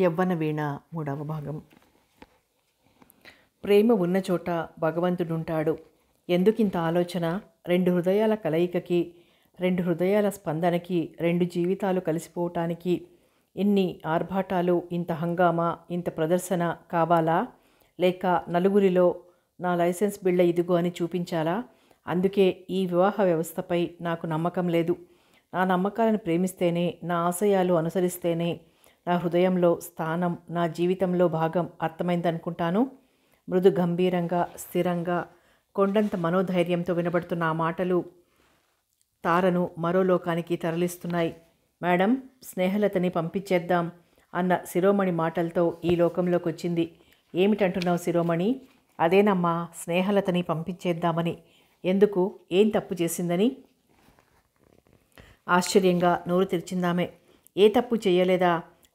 యవ్వన వీణ మూడవ భాగం ప్రేమ ఉన్న చోట భగవంతుడుంటాడు ఎందుకింత ఆలోచన రెండు హృదయాల కలయికకి రెండు హృదయాల స్పందనకి రెండు జీవితాలు కలిసిపోవటానికి ఇన్ని ఆర్భాటాలు ఇంత హంగామా ఇంత ప్రదర్శన కావాలా లేక నలుగురిలో నా లైసెన్స్ బిళ్ళ ఇదిగో అని చూపించాలా అందుకే ఈ వివాహ వ్యవస్థపై నాకు నమ్మకం లేదు నా నమ్మకాలను ప్రేమిస్తేనే నా ఆశయాలు అనుసరిస్తేనే నా హృదయంలో స్థానం నా జీవితంలో భాగం అర్థమైందనుకుంటాను మృదు గంభీరంగా స్థిరంగా కొండంత మనోధైర్యంతో వినబడుతున్న ఆ మాటలు తారను మరో లోకానికి తరలిస్తున్నాయి మేడం స్నేహలతని పంపించేద్దాం అన్న శిరోమణి మాటలతో ఈ లోకంలోకి వచ్చింది ఏమిటంటున్నావు శిరోమణి అదేనమ్మా స్నేహలతని పంపించేద్దామని ఎందుకు ఏం తప్పు చేసిందని ఆశ్చర్యంగా నోరు తెరిచిందామే ఏ తప్పు చేయలేదా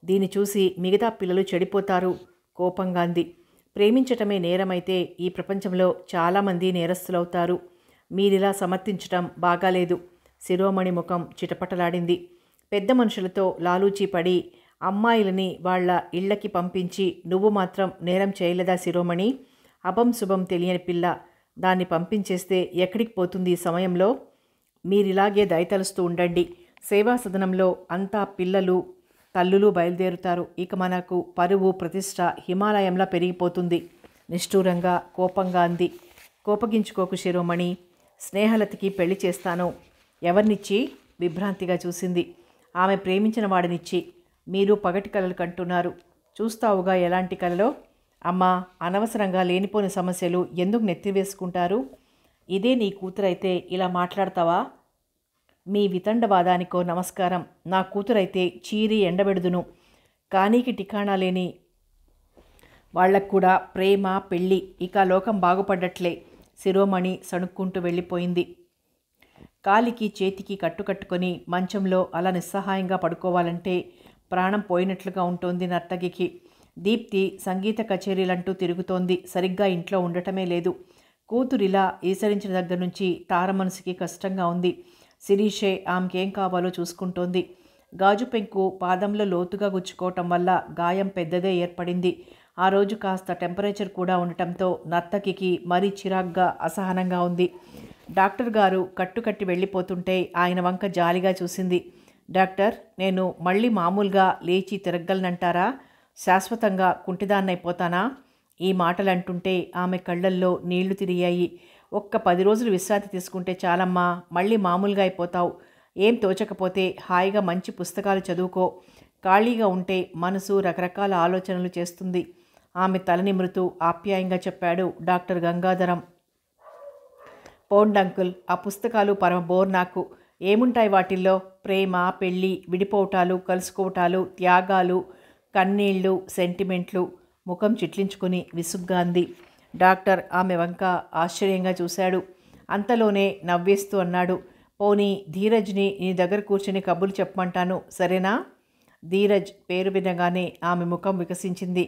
దీన్ని చూసి మిగతా పిల్లలు చెడిపోతారు కోపంగా అంది ప్రేమించటమే నేరమైతే ఈ ప్రపంచంలో చాలామంది నేరస్తులవుతారు మీరిలా సమర్థించటం బాగాలేదు శిరోమణి ముఖం చిటపటలాడింది పెద్ద మనుషులతో లాలూచి పడి అమ్మాయిలని వాళ్ళ ఇళ్లకి పంపించి నువ్వు మాత్రం నేరం చేయలేదా శిరోమణి అభం శుభం తెలియని పిల్ల దాన్ని పంపించేస్తే ఎక్కడికి పోతుంది ఈ సమయంలో మీరిలాగే దయతలుస్తూ ఉండండి సేవా సదనంలో అంతా పిల్లలు తల్లులు బయలుదేరుతారు ఇక మనకు పరువు ప్రతిష్ట హిమాలయంలా పెరిగిపోతుంది నిష్ఠూరంగా కోపంగా అంది కోపగించుకోకు శిరోమణి స్నేహలతకి పెళ్లి చేస్తాను ఎవరినిచ్చి విభ్రాంతిగా చూసింది ఆమె ప్రేమించిన వాడినిచ్చి మీరు పగటి కళలు కంటున్నారు చూస్తావుగా ఎలాంటి కలలో అమ్మ అనవసరంగా లేనిపోని సమస్యలు ఎందుకు నెత్తివేసుకుంటారు ఇదే నీ కూతురైతే ఇలా మాట్లాడతావా మీ వితండవాదానికో నమస్కారం నా కూతురైతే చీరి ఎండబెడుదును కానీకి టికాణా లేని వాళ్లకు కూడా ప్రేమ పెళ్ళి ఇక లోకం బాగుపడ్డట్లే శిరోమణి సణుక్కుంటూ వెళ్ళిపోయింది కాలికి చేతికి కట్టుకట్టుకొని మంచంలో అలా నిస్సహాయంగా పడుకోవాలంటే ప్రాణం పోయినట్లుగా ఉంటోంది నర్తగికి దీప్తి సంగీత కచేరీలంటూ తిరుగుతోంది సరిగ్గా ఇంట్లో ఉండటమే లేదు కూతురిలా ఈసరించిన దగ్గర నుంచి తార మనసుకి కష్టంగా ఉంది శిరీషే ఆమెకేం కావాలో చూసుకుంటోంది గాజు పెంకు పాదంలో లోతుగా గుచ్చుకోవటం వల్ల గాయం పెద్దదే ఏర్పడింది ఆ రోజు కాస్త టెంపరేచర్ కూడా ఉండటంతో నర్తకికి మరీ చిరాగ్గా అసహనంగా ఉంది డాక్టర్ గారు కట్టుకట్టి వెళ్ళిపోతుంటే ఆయన వంక జాలిగా చూసింది డాక్టర్ నేను మళ్ళీ మామూలుగా లేచి తిరగలనంటారా శాశ్వతంగా కుంటిదాన్నైపోతానా ఈ మాటలంటుంటే ఆమె కళ్ళల్లో నీళ్లు తిరిగాయి ఒక్క పది రోజులు విశ్రాంతి తీసుకుంటే చాలమ్మా మళ్ళీ మామూలుగా అయిపోతావు ఏం తోచకపోతే హాయిగా మంచి పుస్తకాలు చదువుకో ఖాళీగా ఉంటే మనసు రకరకాల ఆలోచనలు చేస్తుంది ఆమె తలనిమృతూ ఆప్యాయంగా చెప్పాడు డాక్టర్ గంగాధరం పోండంకుల్ ఆ పుస్తకాలు పరమ బోర్ నాకు ఏముంటాయి వాటిల్లో ప్రేమ పెళ్ళి విడిపోవటాలు కలుసుకోవటాలు త్యాగాలు కన్నీళ్ళు సెంటిమెంట్లు ముఖం చిట్లించుకుని విసుగ్గా అంది డాక్టర్ ఆమె వంక ఆశ్చర్యంగా చూశాడు అంతలోనే నవ్వేస్తూ అన్నాడు పోనీ ధీరజ్ని నీ దగ్గర కూర్చుని కబుర్లు చెప్పమంటాను సరేనా ధీరజ్ పేరు వినగానే ఆమె ముఖం వికసించింది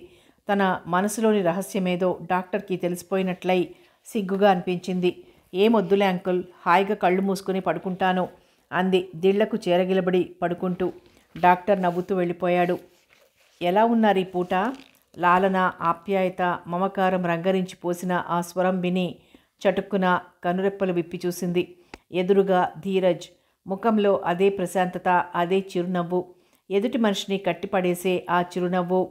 తన మనసులోని రహస్యమేదో డాక్టర్కి తెలిసిపోయినట్లయి సిగ్గుగా అనిపించింది ఏమొద్దులే అంకుల్ హాయిగా కళ్ళు మూసుకుని పడుకుంటాను అంది దిళ్లకు చేరగిలబడి పడుకుంటూ డాక్టర్ నవ్వుతూ వెళ్ళిపోయాడు ఎలా ఉన్నారు ఈ పూట లాలన ఆప్యాయత మమకారం రంగరించి పోసిన ఆ స్వరం విని చటుక్కున కనురెప్పలు విప్పి చూసింది ఎదురుగా ధీరజ్ ముఖంలో అదే ప్రశాంతత అదే చిరునవ్వు ఎదుటి మనిషిని కట్టిపడేసే ఆ చిరునవ్వు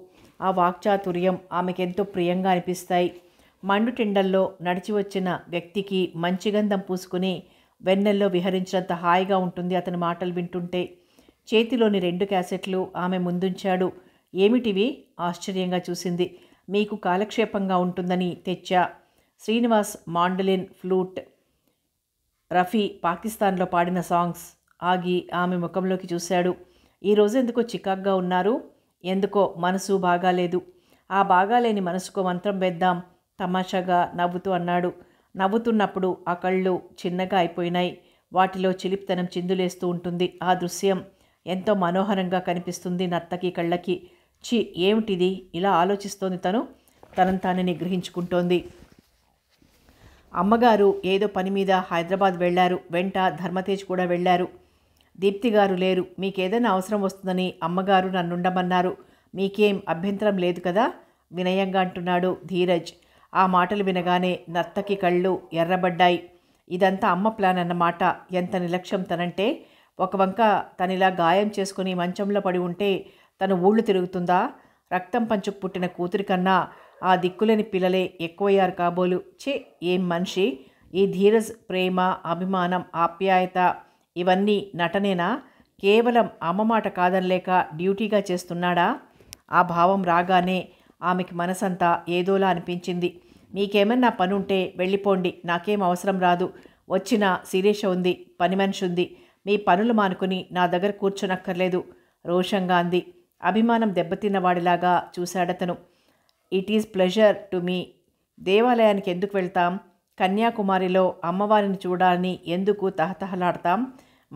ఆ వాక్చాతుర్యం ఆమెకెంతో ప్రియంగా అనిపిస్తాయి మండుటిండల్లో నడిచి వచ్చిన వ్యక్తికి మంచిగంధం పూసుకుని వెన్నెల్లో విహరించినంత హాయిగా ఉంటుంది అతని మాటలు వింటుంటే చేతిలోని రెండు క్యాసెట్లు ఆమె ముందుంచాడు ఏమిటివి ఆశ్చర్యంగా చూసింది మీకు కాలక్షేపంగా ఉంటుందని తెచ్చా శ్రీనివాస్ మాండలిన్ ఫ్లూట్ రఫీ పాకిస్తాన్లో పాడిన సాంగ్స్ ఆగి ఆమె ముఖంలోకి చూశాడు ఈరోజు ఎందుకో చికాగ్గా ఉన్నారు ఎందుకో మనసు బాగాలేదు ఆ బాగాలేని మనసుకు మంత్రం వేద్దాం తమాషాగా నవ్వుతూ అన్నాడు నవ్వుతున్నప్పుడు ఆ కళ్ళు చిన్నగా అయిపోయినాయి వాటిలో చిలిప్తనం చిందులేస్తూ ఉంటుంది ఆ దృశ్యం ఎంతో మనోహరంగా కనిపిస్తుంది నత్తకి కళ్ళకి చి ఏమిటిది ఇలా ఆలోచిస్తోంది తను తనను తానని గ్రహించుకుంటోంది అమ్మగారు ఏదో పని మీద హైదరాబాద్ వెళ్లారు వెంట ధర్మతేజ్ కూడా వెళ్లారు దీప్తి గారు లేరు మీకేదైనా అవసరం వస్తుందని అమ్మగారు నన్నుండమన్నారు మీకేం అభ్యంతరం లేదు కదా వినయంగా అంటున్నాడు ధీరజ్ ఆ మాటలు వినగానే నత్తకి కళ్ళు ఎర్రబడ్డాయి ఇదంతా అమ్మ ప్లాన్ అన్నమాట ఎంత నిర్లక్ష్యం తనంటే ఒక వంక తనిలా గాయం చేసుకుని మంచంలో పడి ఉంటే తన ఊళ్ళు తిరుగుతుందా రక్తం పంచు పుట్టిన కూతురి కన్నా ఆ దిక్కులేని పిల్లలే ఎక్కువయ్యారు కాబోలు చే ఏం మనిషి ఈ ధీరజ్ ప్రేమ అభిమానం ఆప్యాయత ఇవన్నీ నటనేనా కేవలం అమ్మమాట కాదనలేక డ్యూటీగా చేస్తున్నాడా ఆ భావం రాగానే ఆమెకి మనసంతా ఏదోలా అనిపించింది మీకేమన్నా ఉంటే వెళ్ళిపోండి నాకేం అవసరం రాదు వచ్చిన శిరీష ఉంది పని మనిషి ఉంది మీ పనులు మానుకుని నా దగ్గర కూర్చోనక్కర్లేదు రోషంగా అంది అభిమానం దెబ్బతిన్నవాడిలాగా చూశాడతను ఇట్ ఈజ్ ప్లెజర్ టు మీ దేవాలయానికి ఎందుకు వెళ్తాం కన్యాకుమారిలో అమ్మవారిని చూడాలని ఎందుకు తహతహలాడతాం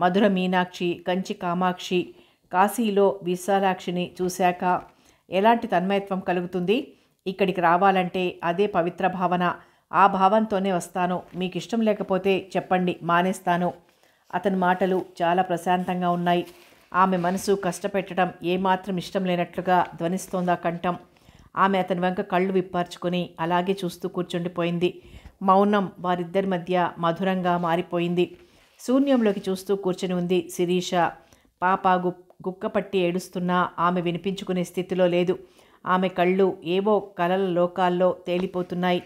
మధుర మీనాక్షి కంచి కామాక్షి కాశీలో విశాలాక్షిని చూశాక ఎలాంటి తన్మయత్వం కలుగుతుంది ఇక్కడికి రావాలంటే అదే పవిత్ర భావన ఆ భావంతోనే వస్తాను మీకు ఇష్టం లేకపోతే చెప్పండి మానేస్తాను అతని మాటలు చాలా ప్రశాంతంగా ఉన్నాయి ఆమె మనసు కష్టపెట్టడం ఏమాత్రం ఇష్టం లేనట్లుగా ధ్వనిస్తోందా కంఠం ఆమె అతని వెంక కళ్ళు విప్పార్చుకొని అలాగే చూస్తూ కూర్చుండిపోయింది మౌనం వారిద్దరి మధ్య మధురంగా మారిపోయింది శూన్యంలోకి చూస్తూ కూర్చొని ఉంది శిరీష పాప గు గుక్కపట్టి ఏడుస్తున్నా ఆమె వినిపించుకునే స్థితిలో లేదు ఆమె కళ్ళు ఏవో కలల లోకాల్లో తేలిపోతున్నాయి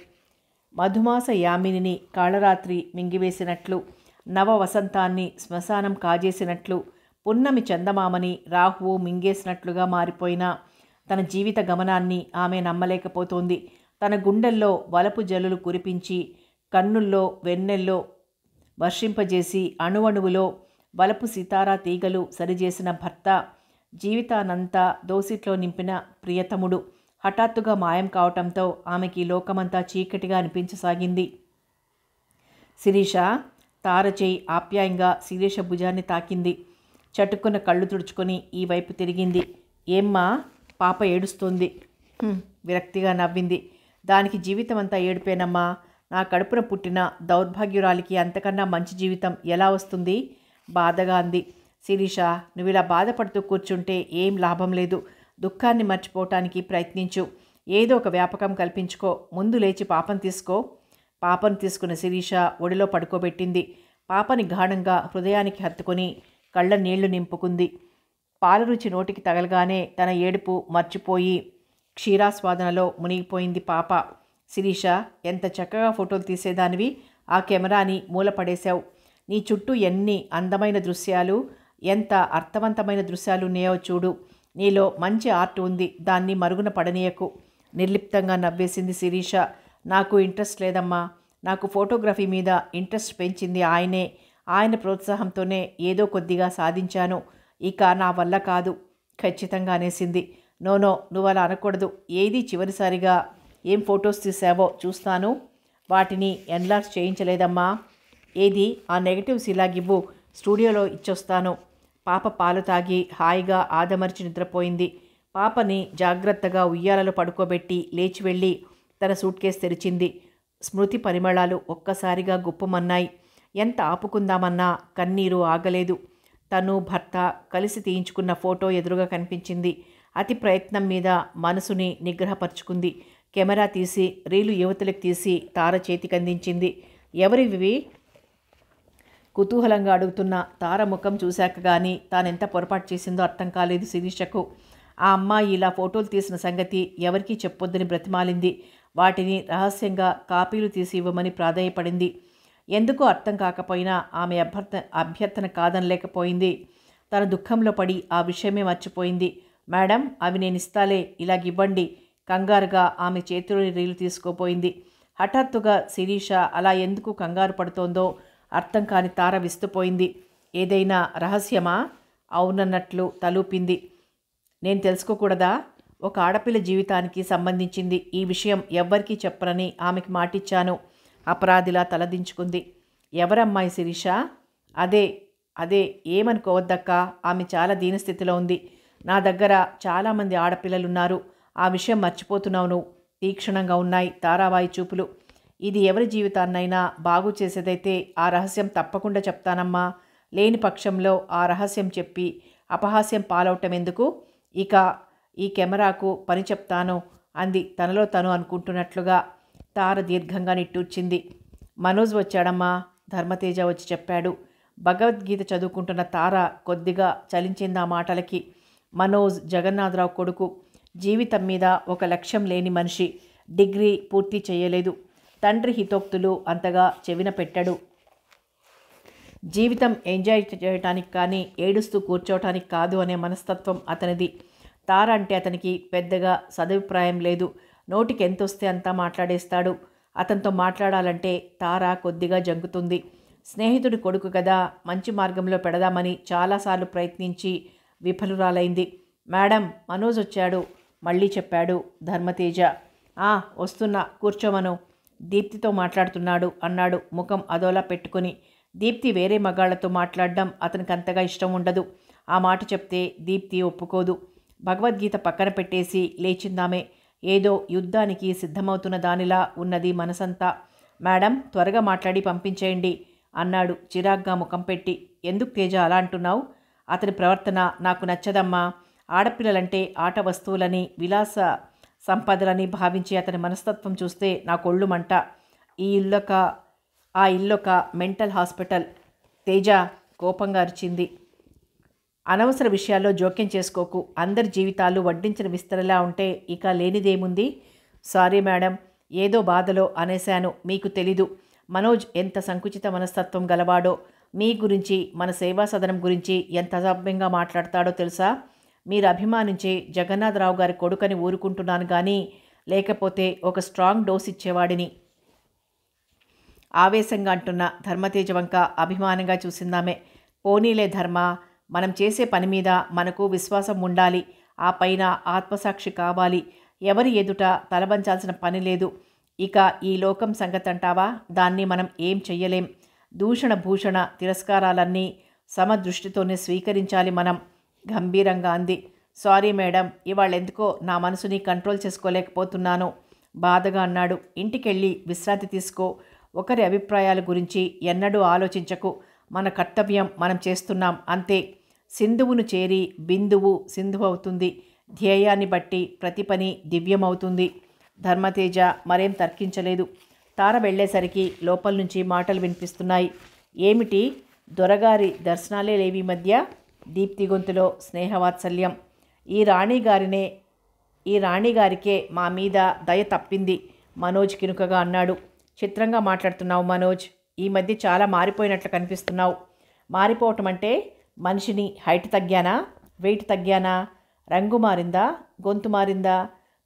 మధుమాస యామినిని కాళరాత్రి మింగివేసినట్లు నవ వసంతాన్ని శ్మశానం కాజేసినట్లు పున్నమి చందమామని రాహువు మింగేసినట్లుగా మారిపోయిన తన జీవిత గమనాన్ని ఆమె నమ్మలేకపోతోంది తన గుండెల్లో వలపు జల్లులు కురిపించి కన్నుల్లో వెన్నెల్లో వర్షింపజేసి అణువణువులో వలపు సితారా తీగలు సరిచేసిన భర్త జీవితానంతా దోసిట్లో నింపిన ప్రియతముడు హఠాత్తుగా మాయం కావటంతో ఆమెకి లోకమంతా చీకటిగా అనిపించసాగింది శిరీష తారచేయి ఆప్యాయంగా శిరీష భుజాన్ని తాకింది చటుక్కున కళ్ళు తుడుచుకొని ఈ వైపు తిరిగింది ఏమ్మా పాప ఏడుస్తోంది విరక్తిగా నవ్వింది దానికి జీవితం అంతా ఏడిపోయినమ్మా నా కడుపున పుట్టిన దౌర్భాగ్యురాలికి అంతకన్నా మంచి జీవితం ఎలా వస్తుంది బాధగా అంది శిరీష నువ్వు ఇలా బాధపడుతూ కూర్చుంటే ఏం లాభం లేదు దుఃఖాన్ని మర్చిపోవటానికి ప్రయత్నించు ఏదో ఒక వ్యాపకం కల్పించుకో ముందు లేచి పాపను తీసుకో పాపను తీసుకున్న శిరీష ఒడిలో పడుకోబెట్టింది పాపని గాఢంగా హృదయానికి హత్తుకొని కళ్ళ నీళ్లు నింపుకుంది పాలరుచి నోటికి తగలగానే తన ఏడుపు మర్చిపోయి క్షీరాస్వాదనలో మునిగిపోయింది పాప శిరీష ఎంత చక్కగా ఫోటోలు తీసేదానివి ఆ కెమెరాని మూలపడేశావు నీ చుట్టూ ఎన్ని అందమైన దృశ్యాలు ఎంత అర్థవంతమైన దృశ్యాలు ఉన్నాయో చూడు నీలో మంచి ఆర్ట్ ఉంది దాన్ని మరుగున పడనీయకు నిర్లిప్తంగా నవ్వేసింది శిరీష నాకు ఇంట్రెస్ట్ లేదమ్మా నాకు ఫోటోగ్రఫీ మీద ఇంట్రెస్ట్ పెంచింది ఆయనే ఆయన ప్రోత్సాహంతోనే ఏదో కొద్దిగా సాధించాను ఇక నా వల్ల కాదు ఖచ్చితంగా అనేసింది నోనో నువ్వు అలా అనకూడదు ఏది చివరిసారిగా ఏం ఫొటోస్ తీసావో చూస్తాను వాటిని ఎన్లార్జ్ చేయించలేదమ్మా ఏది ఆ నెగటివ్స్ గివ్వు స్టూడియోలో ఇచ్చొస్తాను పాప పాలు తాగి హాయిగా ఆదమర్చి నిద్రపోయింది పాపని జాగ్రత్తగా ఉయ్యాలలో పడుకోబెట్టి లేచి వెళ్ళి తన సూట్ కేసు తెరిచింది స్మృతి పరిమళాలు ఒక్కసారిగా గుప్పమన్నాయి ఎంత ఆపుకుందామన్నా కన్నీరు ఆగలేదు తను భర్త కలిసి తీయించుకున్న ఫోటో ఎదురుగా కనిపించింది అతి ప్రయత్నం మీద మనసుని నిగ్రహపరుచుకుంది కెమెరా తీసి రీలు యువతలకు తీసి తార చేతికందించింది ఎవరివి కుతూహలంగా అడుగుతున్న తార ముఖం చూశాక కానీ తానెంత పొరపాటు చేసిందో అర్థం కాలేదు శిరీషకు ఆ అమ్మాయి ఇలా ఫోటోలు తీసిన సంగతి ఎవరికీ చెప్పొద్దని బ్రతిమాలింది వాటిని రహస్యంగా కాపీలు తీసి ఇవ్వమని ప్రాధాయపడింది ఎందుకో అర్థం కాకపోయినా ఆమె అభ్యర్థ అభ్యర్థన కాదనలేకపోయింది తన దుఃఖంలో పడి ఆ విషయమే మర్చిపోయింది మేడం అవి నేను ఇస్తాలే గివ్వండి కంగారుగా ఆమె చేతిలోని రీలు తీసుకోపోయింది హఠాత్తుగా శిరీష అలా ఎందుకు కంగారు పడుతోందో అర్థం కాని తార విస్తుపోయింది ఏదైనా రహస్యమా అవునన్నట్లు తలూపింది నేను తెలుసుకోకూడదా ఒక ఆడపిల్ల జీవితానికి సంబంధించింది ఈ విషయం ఎవ్వరికీ చెప్పనని ఆమెకి మాటిచ్చాను అపరాధిలా తలదించుకుంది ఎవరమ్మాయి శిరీష అదే అదే ఏమనుకోవద్దక్క ఆమె చాలా దీనస్థితిలో ఉంది నా దగ్గర చాలామంది ఆడపిల్లలున్నారు ఆ విషయం మర్చిపోతున్నావు నువ్వు తీక్షణంగా ఉన్నాయి తారావాయి చూపులు ఇది ఎవరి జీవితాన్నైనా బాగు చేసేదైతే ఆ రహస్యం తప్పకుండా చెప్తానమ్మా లేని పక్షంలో ఆ రహస్యం చెప్పి అపహాస్యం పాలవటం ఎందుకు ఇక ఈ కెమెరాకు పని చెప్తాను అంది తనలో తను అనుకుంటున్నట్లుగా తార దీర్ఘంగా నిట్టూర్చింది మనోజ్ వచ్చాడమ్మా ధర్మతేజ వచ్చి చెప్పాడు భగవద్గీత చదువుకుంటున్న తార కొద్దిగా చలించింది ఆ మాటలకి మనోజ్ జగన్నాథరావు కొడుకు జీవితం మీద ఒక లక్ష్యం లేని మనిషి డిగ్రీ పూర్తి చేయలేదు తండ్రి హితోక్తులు అంతగా చెవిన పెట్టాడు జీవితం ఎంజాయ్ చేయటానికి కానీ ఏడుస్తూ కూర్చోవటానికి కాదు అనే మనస్తత్వం అతనిది తార అంటే అతనికి పెద్దగా సదభిప్రాయం లేదు నోటికి ఎంత వస్తే అంతా మాట్లాడేస్తాడు అతనితో మాట్లాడాలంటే తార కొద్దిగా జంకుతుంది స్నేహితుడి కొడుకు కదా మంచి మార్గంలో పెడదామని చాలాసార్లు ప్రయత్నించి విఫలురాలైంది మేడం మనోజ్ వచ్చాడు మళ్ళీ చెప్పాడు ధర్మతేజ ఆ వస్తున్నా కూర్చోమను దీప్తితో మాట్లాడుతున్నాడు అన్నాడు ముఖం అదోలా పెట్టుకుని దీప్తి వేరే మగాళ్లతో మాట్లాడడం అతనికి అంతగా ఇష్టం ఉండదు ఆ మాట చెప్తే దీప్తి ఒప్పుకోదు భగవద్గీత పక్కన పెట్టేసి లేచిందామే ఏదో యుద్ధానికి సిద్ధమవుతున్న దానిలా ఉన్నది మనసంతా మేడం త్వరగా మాట్లాడి పంపించేయండి అన్నాడు చిరాగ్గా ముఖం పెట్టి ఎందుకు తేజ అలా అంటున్నావు అతని ప్రవర్తన నాకు నచ్చదమ్మా ఆడపిల్లలంటే ఆట వస్తువులని విలాస సంపదలని భావించి అతని మనస్తత్వం చూస్తే నా కొళ్ళు మంట ఈ ఇల్లొక ఆ ఇల్లొక మెంటల్ హాస్పిటల్ తేజ కోపంగా అరిచింది అనవసర విషయాల్లో జోక్యం చేసుకోకు అందరి జీవితాలు వడ్డించిన విస్తరలా ఉంటే ఇక లేనిదేముంది సారీ మేడం ఏదో బాధలో అనేశాను మీకు తెలీదు మనోజ్ ఎంత సంకుచిత మనస్తత్వం గలవాడో మీ గురించి మన సేవా సదనం గురించి ఎంత అసభ్యంగా మాట్లాడతాడో తెలుసా మీరు అభిమానించే జగన్నాథరావు గారి కొడుకని ఊరుకుంటున్నాను కానీ లేకపోతే ఒక స్ట్రాంగ్ డోస్ ఇచ్చేవాడిని ఆవేశంగా అంటున్న ధర్మతేజ వంక అభిమానంగా చూసిందామే పోనీలే ధర్మ మనం చేసే పని మీద మనకు విశ్వాసం ఉండాలి ఆ పైన ఆత్మసాక్షి కావాలి ఎవరి ఎదుట తలబంచాల్సిన పని లేదు ఇక ఈ లోకం సంగతి అంటావా దాన్ని మనం ఏం చెయ్యలేం దూషణ భూషణ తిరస్కారాలన్నీ సమదృష్టితోనే స్వీకరించాలి మనం గంభీరంగా అంది సారీ మేడం ఇవాళ ఎందుకో నా మనసుని కంట్రోల్ చేసుకోలేకపోతున్నాను బాధగా అన్నాడు ఇంటికెళ్ళి విశ్రాంతి తీసుకో ఒకరి అభిప్రాయాల గురించి ఎన్నడూ ఆలోచించకు మన కర్తవ్యం మనం చేస్తున్నాం అంతే సింధువును చేరి బిందువు సింధువు అవుతుంది ధ్యేయాన్ని బట్టి ప్రతి పని దివ్యమవుతుంది ధర్మతేజ మరేం తర్కించలేదు తార వెళ్లేసరికి లోపల నుంచి మాటలు వినిపిస్తున్నాయి ఏమిటి దొరగారి దర్శనాలే లేవి మధ్య దీప్తి గొంతులో స్నేహవాత్సల్యం ఈ రాణిగారినే ఈ రాణిగారికే మా మీద దయ తప్పింది మనోజ్ కినుకగా అన్నాడు చిత్రంగా మాట్లాడుతున్నావు మనోజ్ ఈ మధ్య చాలా మారిపోయినట్లు కనిపిస్తున్నావు మారిపోవటం అంటే మనిషిని హైట్ తగ్గానా వెయిట్ తగ్గానా రంగు మారిందా గొంతు మారిందా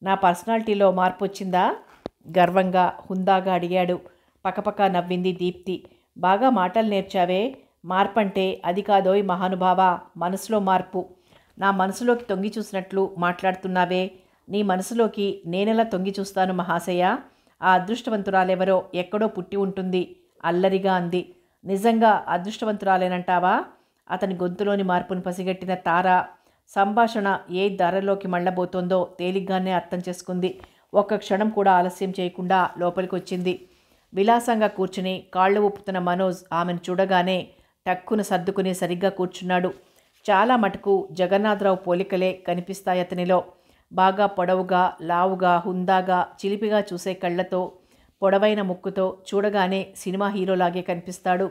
నా పర్సనాలిటీలో మార్పు వచ్చిందా గర్వంగా హుందాగా అడిగాడు పక్కపక్క నవ్వింది దీప్తి బాగా మాటలు నేర్చావే మార్పంటే అది కాదోయ్ మహానుభావ మనసులో మార్పు నా మనసులోకి తొంగి చూసినట్లు మాట్లాడుతున్నావే నీ మనసులోకి నేనెలా తొంగి చూస్తాను మహాశయ ఆ అదృష్టవంతురాలెవరో ఎక్కడో పుట్టి ఉంటుంది అల్లరిగా అంది నిజంగా అదృష్టవంతురాలేనంటావా అతని గొంతులోని మార్పును పసిగట్టిన తార సంభాషణ ఏ ధరలోకి మళ్ళబోతోందో తేలిగ్గానే అర్థం చేసుకుంది ఒక్క క్షణం కూడా ఆలస్యం చేయకుండా లోపలికి వచ్చింది విలాసంగా కూర్చుని కాళ్ళు ఒప్పుతున్న మనోజ్ ఆమెను చూడగానే టక్కును సర్దుకుని సరిగ్గా కూర్చున్నాడు చాలా మటుకు జగన్నాథరావు పోలికలే కనిపిస్తాయి అతనిలో బాగా పొడవుగా లావుగా హుందాగా చిలిపిగా చూసే కళ్ళతో పొడవైన ముక్కుతో చూడగానే సినిమా హీరోలాగే కనిపిస్తాడు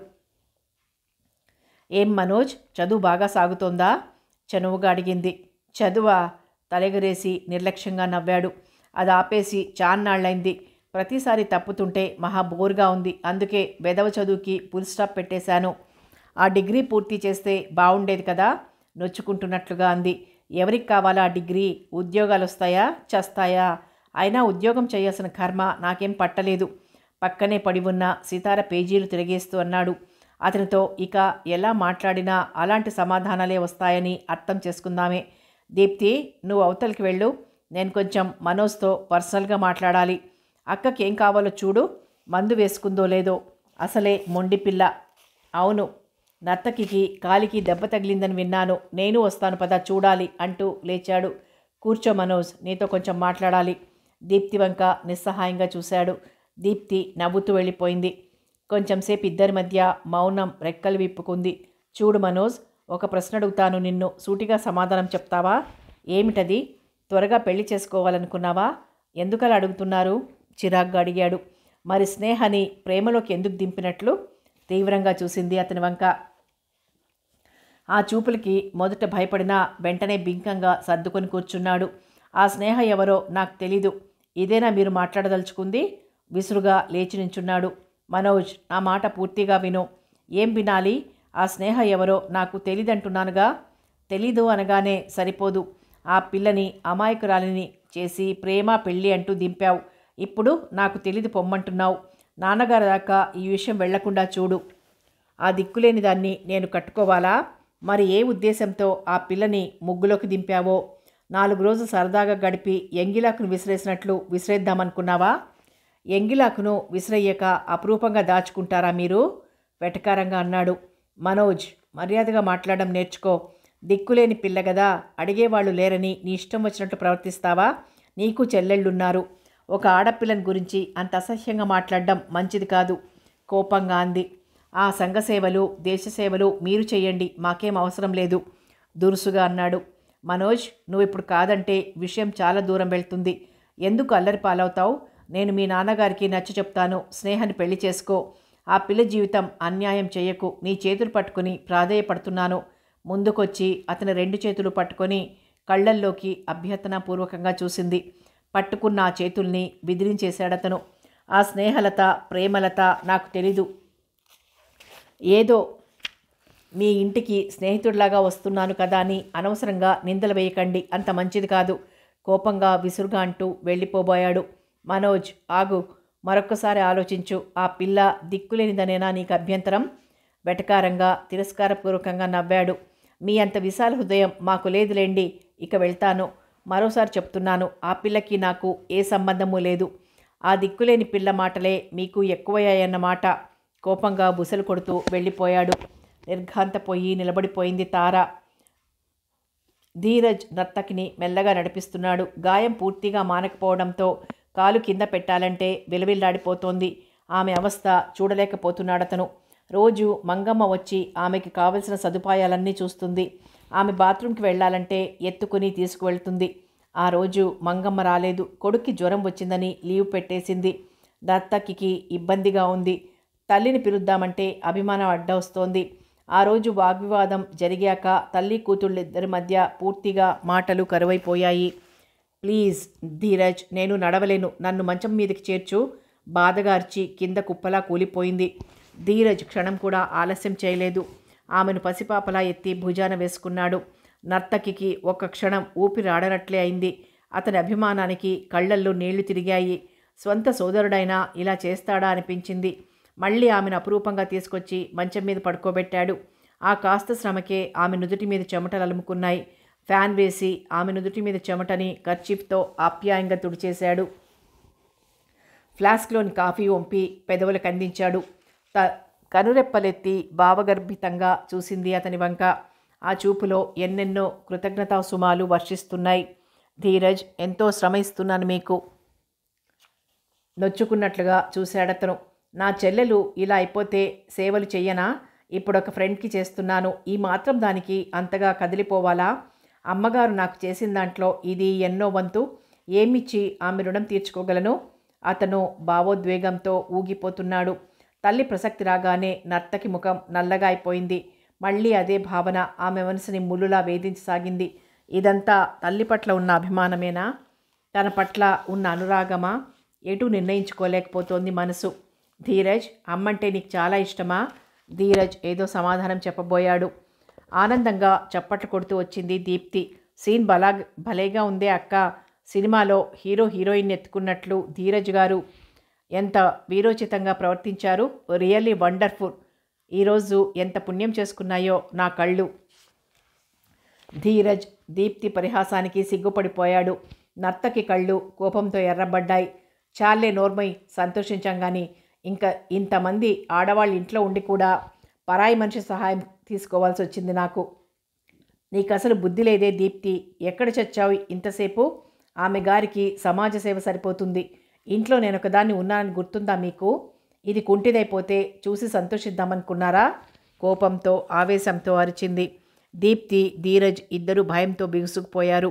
ఏం మనోజ్ చదువు బాగా సాగుతోందా చనువుగా అడిగింది చదువా తలెగరేసి నిర్లక్ష్యంగా నవ్వాడు అది ఆపేసి చాన్నాళ్ళైంది ప్రతిసారి తప్పుతుంటే మహా బోర్గా ఉంది అందుకే వెదవ చదువుకి ఫుల్ స్టాప్ పెట్టేశాను ఆ డిగ్రీ పూర్తి చేస్తే బాగుండేది కదా నొచ్చుకుంటున్నట్లుగా అంది ఎవరికి కావాలా ఆ డిగ్రీ ఉద్యోగాలు వస్తాయా చస్తాయా అయినా ఉద్యోగం చేయాల్సిన కర్మ నాకేం పట్టలేదు పక్కనే పడి ఉన్న సితార పేజీలు తిరిగేస్తూ అన్నాడు అతనితో ఇక ఎలా మాట్లాడినా అలాంటి సమాధానాలే వస్తాయని అర్థం చేసుకుందామే దీప్తి నువ్వు అవతలికి వెళ్ళు నేను కొంచెం మనోజ్తో పర్సనల్గా మాట్లాడాలి అక్కకి ఏం కావాలో చూడు మందు వేసుకుందో లేదో అసలే మొండి పిల్ల అవును నర్తకికి కాలికి దెబ్బ తగిలిందని విన్నాను నేను వస్తాను పదా చూడాలి అంటూ లేచాడు కూర్చో మనోజ్ నీతో కొంచెం మాట్లాడాలి దీప్తి వంక నిస్సహాయంగా చూశాడు దీప్తి నవ్వుతూ వెళ్ళిపోయింది కొంచెంసేపు ఇద్దరి మధ్య మౌనం రెక్కలు విప్పుకుంది చూడు మనోజ్ ఒక ప్రశ్న అడుగుతాను నిన్ను సూటిగా సమాధానం చెప్తావా ఏమిటది త్వరగా పెళ్లి చేసుకోవాలనుకున్నావా ఎందుకలా అడుగుతున్నారు చిరాగ్గా అడిగాడు మరి స్నేహని ప్రేమలోకి ఎందుకు దింపినట్లు తీవ్రంగా చూసింది అతని వంక ఆ చూపులకి మొదట భయపడినా వెంటనే బింకంగా సర్దుకొని కూర్చున్నాడు ఆ స్నేహ ఎవరో నాకు తెలీదు ఇదేనా మీరు మాట్లాడదలుచుకుంది విసురుగా లేచి నించున్నాడు మనోజ్ నా మాట పూర్తిగా విను ఏం వినాలి ఆ స్నేహ ఎవరో నాకు తెలీదంటున్నానుగా తెలీదు అనగానే సరిపోదు ఆ పిల్లని అమాయకురాలిని చేసి ప్రేమ పెళ్ళి అంటూ దింపావు ఇప్పుడు నాకు తెలియదు పొమ్మంటున్నావు నాన్నగారు దాకా ఈ విషయం వెళ్లకుండా చూడు ఆ దిక్కులేని దాన్ని నేను కట్టుకోవాలా మరి ఏ ఉద్దేశంతో ఆ పిల్లని ముగ్గులోకి దింపావో నాలుగు రోజులు సరదాగా గడిపి ఎంగిలాకును విసిరేసినట్లు విసిరేద్దామనుకున్నావా ఎంగిలాకును విసిరయ్యాక అపురూపంగా దాచుకుంటారా మీరు వెటకారంగా అన్నాడు మనోజ్ మర్యాదగా మాట్లాడడం నేర్చుకో దిక్కులేని పిల్ల కదా అడిగేవాళ్ళు లేరని నీ ఇష్టం వచ్చినట్లు ప్రవర్తిస్తావా నీకు చెల్లెళ్ళున్నారు ఒక ఆడపిల్లని గురించి అంత అసహ్యంగా మాట్లాడడం మంచిది కాదు కోపంగా అంది ఆ సంఘ సేవలు దేశ సేవలు మీరు చేయండి మాకేం అవసరం లేదు దురుసుగా అన్నాడు మనోజ్ నువ్వు ఇప్పుడు కాదంటే విషయం చాలా దూరం వెళ్తుంది ఎందుకు అల్లరి పాలవుతావు నేను మీ నాన్నగారికి నచ్చ చెప్తాను స్నేహాన్ని పెళ్లి చేసుకో ఆ పిల్ల జీవితం అన్యాయం చేయకు నీ చేతులు పట్టుకుని ప్రాధేయపడుతున్నాను ముందుకొచ్చి అతని రెండు చేతులు పట్టుకొని కళ్ళల్లోకి అభ్యర్థనాపూర్వకంగా చూసింది పట్టుకున్న ఆ చేతుల్ని బిదిరించేశాడతను ఆ స్నేహలత ప్రేమలత నాకు తెలీదు ఏదో మీ ఇంటికి స్నేహితుడిలాగా వస్తున్నాను కదా అని అనవసరంగా నిందలు వేయకండి అంత మంచిది కాదు కోపంగా విసురుగా అంటూ వెళ్ళిపోబోయాడు మనోజ్ ఆగు మరొక్కసారి ఆలోచించు ఆ పిల్ల దిక్కులేనిదనేనా నీకు అభ్యంతరం వెటకారంగా తిరస్కారపూర్వకంగా నవ్వాడు మీ అంత విశాల హృదయం మాకు లేదులేండి ఇక వెళ్తాను మరోసారి చెప్తున్నాను ఆ పిల్లకి నాకు ఏ సంబంధము లేదు ఆ దిక్కులేని పిల్ల మాటలే మీకు ఎక్కువయ్యాయన్నమాట కోపంగా బుసలు కొడుతూ వెళ్ళిపోయాడు నిర్ఘాంతపోయి నిలబడిపోయింది తార ధీరజ్ నర్తకిని మెల్లగా నడిపిస్తున్నాడు గాయం పూర్తిగా మానకపోవడంతో కాలు కింద పెట్టాలంటే విలవిల్లాడిపోతోంది ఆమె అవస్థ చూడలేకపోతున్నాడతను రోజు మంగమ్మ వచ్చి ఆమెకి కావలసిన సదుపాయాలన్నీ చూస్తుంది ఆమె బాత్రూంకి వెళ్ళాలంటే ఎత్తుకుని తీసుకువెళ్తుంది ఆ రోజు మంగమ్మ రాలేదు కొడుక్కి జ్వరం వచ్చిందని లీవ్ పెట్టేసింది దత్తకి ఇబ్బందిగా ఉంది తల్లిని పిలుద్దామంటే అభిమానం అడ్డ వస్తోంది ఆ రోజు వాగ్వివాదం జరిగాక తల్లి కూతుళ్ళిద్దరి మధ్య పూర్తిగా మాటలు కరువైపోయాయి ప్లీజ్ ధీరజ్ నేను నడవలేను నన్ను మంచం మీదకి చేర్చు బాధగార్చి కింద కుప్పలా కూలిపోయింది ధీరజ్ క్షణం కూడా ఆలస్యం చేయలేదు ఆమెను పసిపాపలా ఎత్తి భుజాన వేసుకున్నాడు నర్తకికి ఒక్క క్షణం ఊపిరాడనట్లే అయింది అతని అభిమానానికి కళ్ళల్లో నీళ్లు తిరిగాయి స్వంత సోదరుడైనా ఇలా చేస్తాడా అనిపించింది మళ్ళీ ఆమెను అపురూపంగా తీసుకొచ్చి మంచం మీద పడుకోబెట్టాడు ఆ కాస్త శ్రమకే ఆమె నుదుటి మీద చెమటలు అలుముకున్నాయి ఫ్యాన్ వేసి ఆమె నుదుటి మీద చెమటని కర్చీఫ్తో ఆప్యాయంగా తుడిచేశాడు ఫ్లాస్క్లోని కాఫీ వంపి పెదవులకు అందించాడు త కనురెప్పలెత్తి భావగర్భితంగా చూసింది అతని వంక ఆ చూపులో ఎన్నెన్నో కృతజ్ఞతాసుమాలు వర్షిస్తున్నాయి ధీరజ్ ఎంతో శ్రమ ఇస్తున్నాను మీకు నొచ్చుకున్నట్లుగా చూశాడతను నా చెల్లెలు ఇలా అయిపోతే సేవలు చెయ్యనా ఇప్పుడు ఒక ఫ్రెండ్కి చేస్తున్నాను ఈ మాత్రం దానికి అంతగా కదిలిపోవాలా అమ్మగారు నాకు చేసిన దాంట్లో ఇది ఎన్నో వంతు ఏమిచ్చి ఆమె రుణం తీర్చుకోగలను అతను భావోద్వేగంతో ఊగిపోతున్నాడు తల్లి ప్రసక్తి రాగానే నర్తకి ముఖం నల్లగా అయిపోయింది మళ్ళీ అదే భావన ఆమె మనసుని ముళ్ళులా వేధించసాగింది ఇదంతా తల్లి పట్ల ఉన్న అభిమానమేనా తన పట్ల ఉన్న అనురాగమా ఎటు నిర్ణయించుకోలేకపోతోంది మనసు ధీరజ్ అమ్మంటే నీకు చాలా ఇష్టమా ధీరజ్ ఏదో సమాధానం చెప్పబోయాడు ఆనందంగా చప్పట్లు కొడుతూ వచ్చింది దీప్తి సీన్ బలా భలేగా ఉందే అక్క సినిమాలో హీరో హీరోయిన్ ఎత్తుకున్నట్లు ధీరజ్ గారు ఎంత వీరోచితంగా ప్రవర్తించారు రియల్లీ వండర్ఫుల్ ఈరోజు ఎంత పుణ్యం చేసుకున్నాయో నా కళ్ళు ధీరజ్ దీప్తి పరిహాసానికి సిగ్గుపడిపోయాడు నర్తకి కళ్ళు కోపంతో ఎర్రబడ్డాయి చాలే నోర్మై సంతోషించంగాని ఇంకా ఇంతమంది ఆడవాళ్ళ ఇంట్లో ఉండి కూడా పరాయి మనిషి సహాయం తీసుకోవాల్సి వచ్చింది నాకు నీకు అసలు బుద్ధి లేదే దీప్తి ఎక్కడ చచ్చావు ఇంతసేపు ఆమె గారికి సమాజ సేవ సరిపోతుంది ఇంట్లో నేను ఒకదాన్ని ఉన్నానని గుర్తుందా మీకు ఇది కుంటిదైపోతే చూసి సంతోషిద్దామనుకున్నారా కోపంతో ఆవేశంతో అరిచింది దీప్తి ధీరజ్ ఇద్దరూ భయంతో బిగుసుకుపోయారు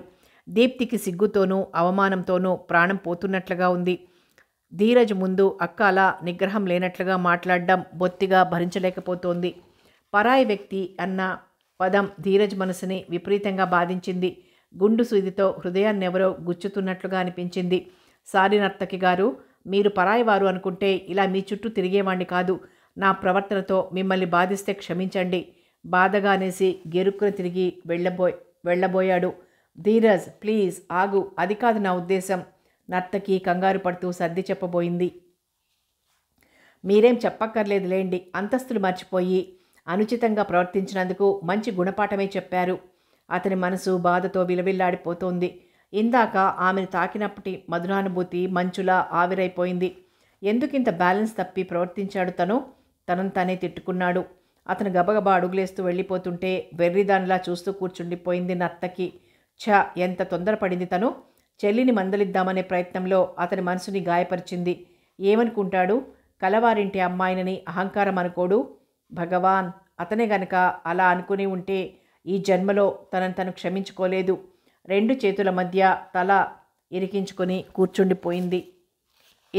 దీప్తికి సిగ్గుతోనూ అవమానంతోనూ ప్రాణం పోతున్నట్లుగా ఉంది ధీరజ్ ముందు అక్కాల నిగ్రహం లేనట్లుగా మాట్లాడడం బొత్తిగా భరించలేకపోతోంది పరాయి వ్యక్తి అన్న పదం ధీరజ్ మనసుని విపరీతంగా బాధించింది గుండు సూదితో హృదయాన్నెవరో గుచ్చుతున్నట్లుగా అనిపించింది సారినర్తకి గారు మీరు పరాయి వారు అనుకుంటే ఇలా మీ చుట్టూ తిరిగేవాణ్ణి కాదు నా ప్రవర్తనతో మిమ్మల్ని బాధిస్తే క్షమించండి బాధగా అనేసి గెరుక్కున తిరిగి వెళ్ళబోయ్ వెళ్ళబోయాడు ధీరజ్ ప్లీజ్ ఆగు అది కాదు నా ఉద్దేశం నర్తకి కంగారు పడుతూ సర్ది చెప్పబోయింది మీరేం చెప్పక్కర్లేదు లేండి అంతస్తులు మర్చిపోయి అనుచితంగా ప్రవర్తించినందుకు మంచి గుణపాఠమే చెప్పారు అతని మనసు బాధతో విలవిల్లాడిపోతోంది ఇందాక ఆమెను తాకినప్పటి మధురానుభూతి మంచులా ఆవిరైపోయింది ఎందుకింత బ్యాలెన్స్ తప్పి ప్రవర్తించాడు తను తనను తానే తిట్టుకున్నాడు అతను గబగబా అడుగులేస్తూ వెళ్ళిపోతుంటే వెర్రిదానిలా చూస్తూ కూర్చుండిపోయింది నర్తకి ఛ ఎంత తొందరపడింది తను చెల్లిని మందలిద్దామనే ప్రయత్నంలో అతని మనసుని గాయపరిచింది ఏమనుకుంటాడు కలవారింటి అమ్మాయినని అహంకారం అనుకోడు భగవాన్ అతనే గనక అలా అనుకుని ఉంటే ఈ జన్మలో తనను తను క్షమించుకోలేదు రెండు చేతుల మధ్య తల ఇరికించుకొని కూర్చుండిపోయింది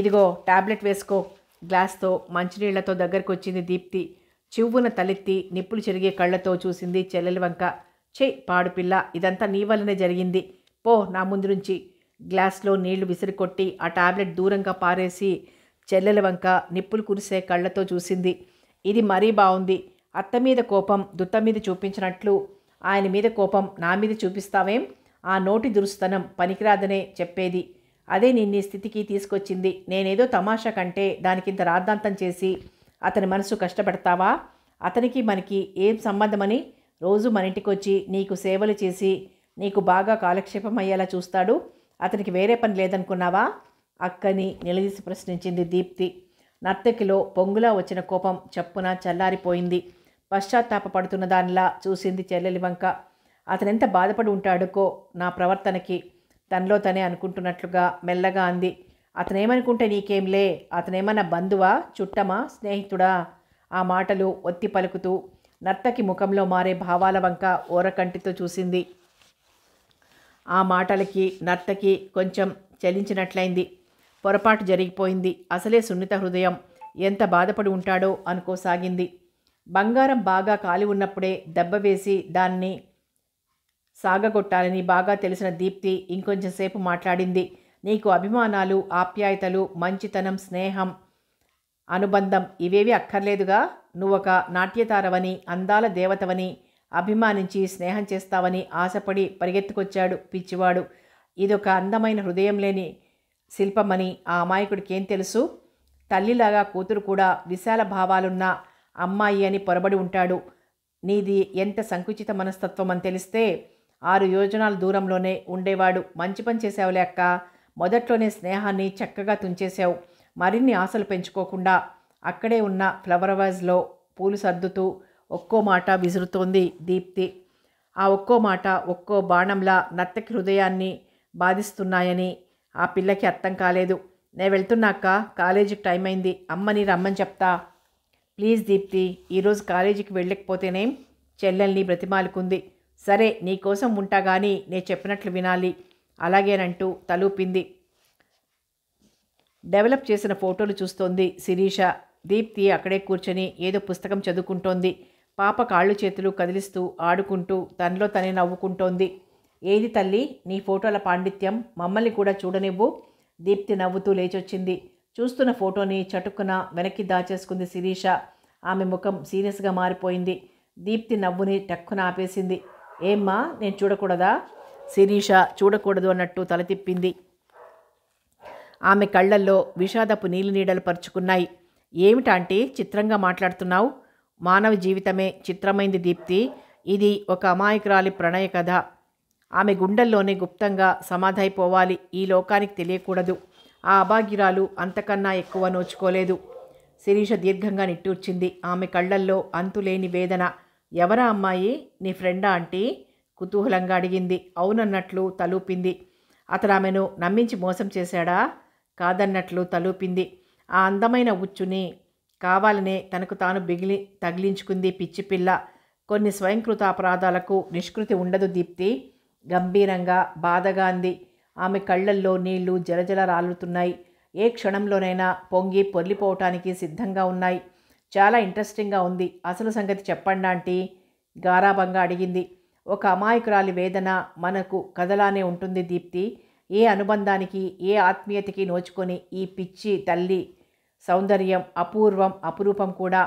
ఇదిగో టాబ్లెట్ వేసుకో గ్లాస్తో మంచినీళ్లతో దగ్గరకు వచ్చింది దీప్తి చివ్వున తలెత్తి నిప్పులు చెరిగే కళ్ళతో చూసింది చెల్లెలి వంక చే పాడుపిల్ల ఇదంతా నీ వల్లనే జరిగింది పో నా ముందు నుంచి గ్లాస్లో నీళ్లు విసిరికొట్టి ఆ టాబ్లెట్ దూరంగా పారేసి చెల్లెల వంక నిప్పులు కురిసే కళ్ళతో చూసింది ఇది మరీ బాగుంది అత్త మీద కోపం దుత్త మీద చూపించినట్లు ఆయన మీద కోపం నా మీద చూపిస్తావేం ఆ నోటి దురుస్తనం పనికిరాదనే చెప్పేది అదే నిన్ని స్థితికి తీసుకొచ్చింది నేనేదో తమాషా కంటే దానికింత రాద్ధాంతం చేసి అతని మనసు కష్టపెడతావా అతనికి మనకి ఏం సంబంధమని రోజు మన ఇంటికొచ్చి నీకు సేవలు చేసి నీకు బాగా కాలక్షేపం అయ్యేలా చూస్తాడు అతనికి వేరే పని లేదనుకున్నావా అక్కని నిలదీసి ప్రశ్నించింది దీప్తి నర్తకిలో పొంగులా వచ్చిన కోపం చప్పున చల్లారిపోయింది పశ్చాత్తాపడుతున్న దానిలా చూసింది చెల్లెలి వంక అతనెంత బాధపడి ఉంటాడుకో నా ప్రవర్తనకి తనలో తనే అనుకుంటున్నట్లుగా మెల్లగా అంది అతనేమనుకుంటే నీకేంలే అతనేమన్నా బంధువా చుట్టమా స్నేహితుడా ఆ మాటలు ఒత్తి పలుకుతూ నర్తకి ముఖంలో మారే భావాల వంక ఓరకంటితో చూసింది ఆ మాటలకి నర్తకి కొంచెం చలించినట్లయింది పొరపాటు జరిగిపోయింది అసలే సున్నిత హృదయం ఎంత బాధపడి ఉంటాడో అనుకోసాగింది బంగారం బాగా కాలి ఉన్నప్పుడే దెబ్బ వేసి దాన్ని సాగగొట్టాలని బాగా తెలిసిన దీప్తి ఇంకొంచెంసేపు మాట్లాడింది నీకు అభిమానాలు ఆప్యాయతలు మంచితనం స్నేహం అనుబంధం ఇవేవి అక్కర్లేదుగా నువ్వొక నాట్యతారవని అందాల దేవతవని అభిమానించి స్నేహం చేస్తావని ఆశపడి పరిగెత్తుకొచ్చాడు పిచ్చివాడు ఇదొక అందమైన హృదయం లేని శిల్పమని ఆ అమాయకుడికేం తెలుసు తల్లిలాగా కూతురు కూడా విశాల భావాలున్న అమ్మాయి అని పొరబడి ఉంటాడు నీది ఎంత సంకుచిత మనస్తత్వం అని తెలిస్తే ఆరు యోజనాల దూరంలోనే ఉండేవాడు మంచి పని చేసావులే అక్క మొదట్లోనే స్నేహాన్ని చక్కగా తుంచేశావు మరిన్ని ఆశలు పెంచుకోకుండా అక్కడే ఉన్న ఫ్లవర్ వాజ్లో పూలు సర్దుతూ ఒక్కో మాట విసురుతోంది దీప్తి ఆ ఒక్కో మాట ఒక్కో బాణంలా నర్తకి హృదయాన్ని బాధిస్తున్నాయని ఆ పిల్లకి అర్థం కాలేదు నేను వెళ్తున్నాక కాలేజీకి టైం అయింది అమ్మని రమ్మని చెప్తా ప్లీజ్ దీప్తి ఈరోజు కాలేజీకి వెళ్ళకపోతేనేం చెల్లెల్ని బ్రతిమాలుకుంది సరే నీకోసం ఉంటా కానీ నేను చెప్పినట్లు వినాలి అలాగేనంటూ తలూపింది డెవలప్ చేసిన ఫోటోలు చూస్తోంది శిరీష దీప్తి అక్కడే కూర్చొని ఏదో పుస్తకం చదువుకుంటోంది పాప కాళ్ళు చేతులు కదిలిస్తూ ఆడుకుంటూ తనలో తనే నవ్వుకుంటోంది ఏది తల్లి నీ ఫోటోల పాండిత్యం మమ్మల్ని కూడా చూడనివ్వు దీప్తి నవ్వుతూ లేచొచ్చింది చూస్తున్న ఫోటోని చటుక్కున వెనక్కి దాచేసుకుంది శిరీష ఆమె ముఖం సీరియస్గా మారిపోయింది దీప్తి నవ్వుని టక్కున ఆపేసింది ఏమ్మా నేను చూడకూడదా శిరీష చూడకూడదు అన్నట్టు తల తిప్పింది ఆమె కళ్ళల్లో విషాదపు నీళ్ళు నీడలు పరుచుకున్నాయి ఏమిటాంటి చిత్రంగా మాట్లాడుతున్నావు మానవ జీవితమే చిత్రమైంది దీప్తి ఇది ఒక అమాయకురాలి ప్రణయ కథ ఆమె గుండెల్లోనే గుప్తంగా సమాధైపోవాలి ఈ లోకానికి తెలియకూడదు ఆ అభాగ్యురాలు అంతకన్నా ఎక్కువ నోచుకోలేదు శిరీష దీర్ఘంగా నిట్టూర్చింది ఆమె కళ్ళల్లో అంతులేని వేదన ఎవరా అమ్మాయి నీ ఫ్రెండా ఆంటీ కుతూహలంగా అడిగింది అవునన్నట్లు తలూపింది అతడు ఆమెను నమ్మించి మోసం చేశాడా కాదన్నట్లు తలూపింది ఆ అందమైన ఉచ్చుని కావాలనే తనకు తాను బిగిలి తగిలించుకుంది పిచ్చి పిల్ల కొన్ని స్వయంకృత అపరాధాలకు నిష్కృతి ఉండదు దీప్తి గంభీరంగా బాధగా అంది ఆమె కళ్ళల్లో నీళ్లు జలజల రాలుతున్నాయి ఏ క్షణంలోనైనా పొంగి పొర్లిపోవటానికి సిద్ధంగా ఉన్నాయి చాలా ఇంట్రెస్టింగ్గా ఉంది అసలు సంగతి చెప్పండి ఆంటీ గారాభంగా అడిగింది ఒక అమాయకురాలి వేదన మనకు కదలానే ఉంటుంది దీప్తి ఏ అనుబంధానికి ఏ ఆత్మీయతకి నోచుకొని ఈ పిచ్చి తల్లి సౌందర్యం అపూర్వం అపురూపం కూడా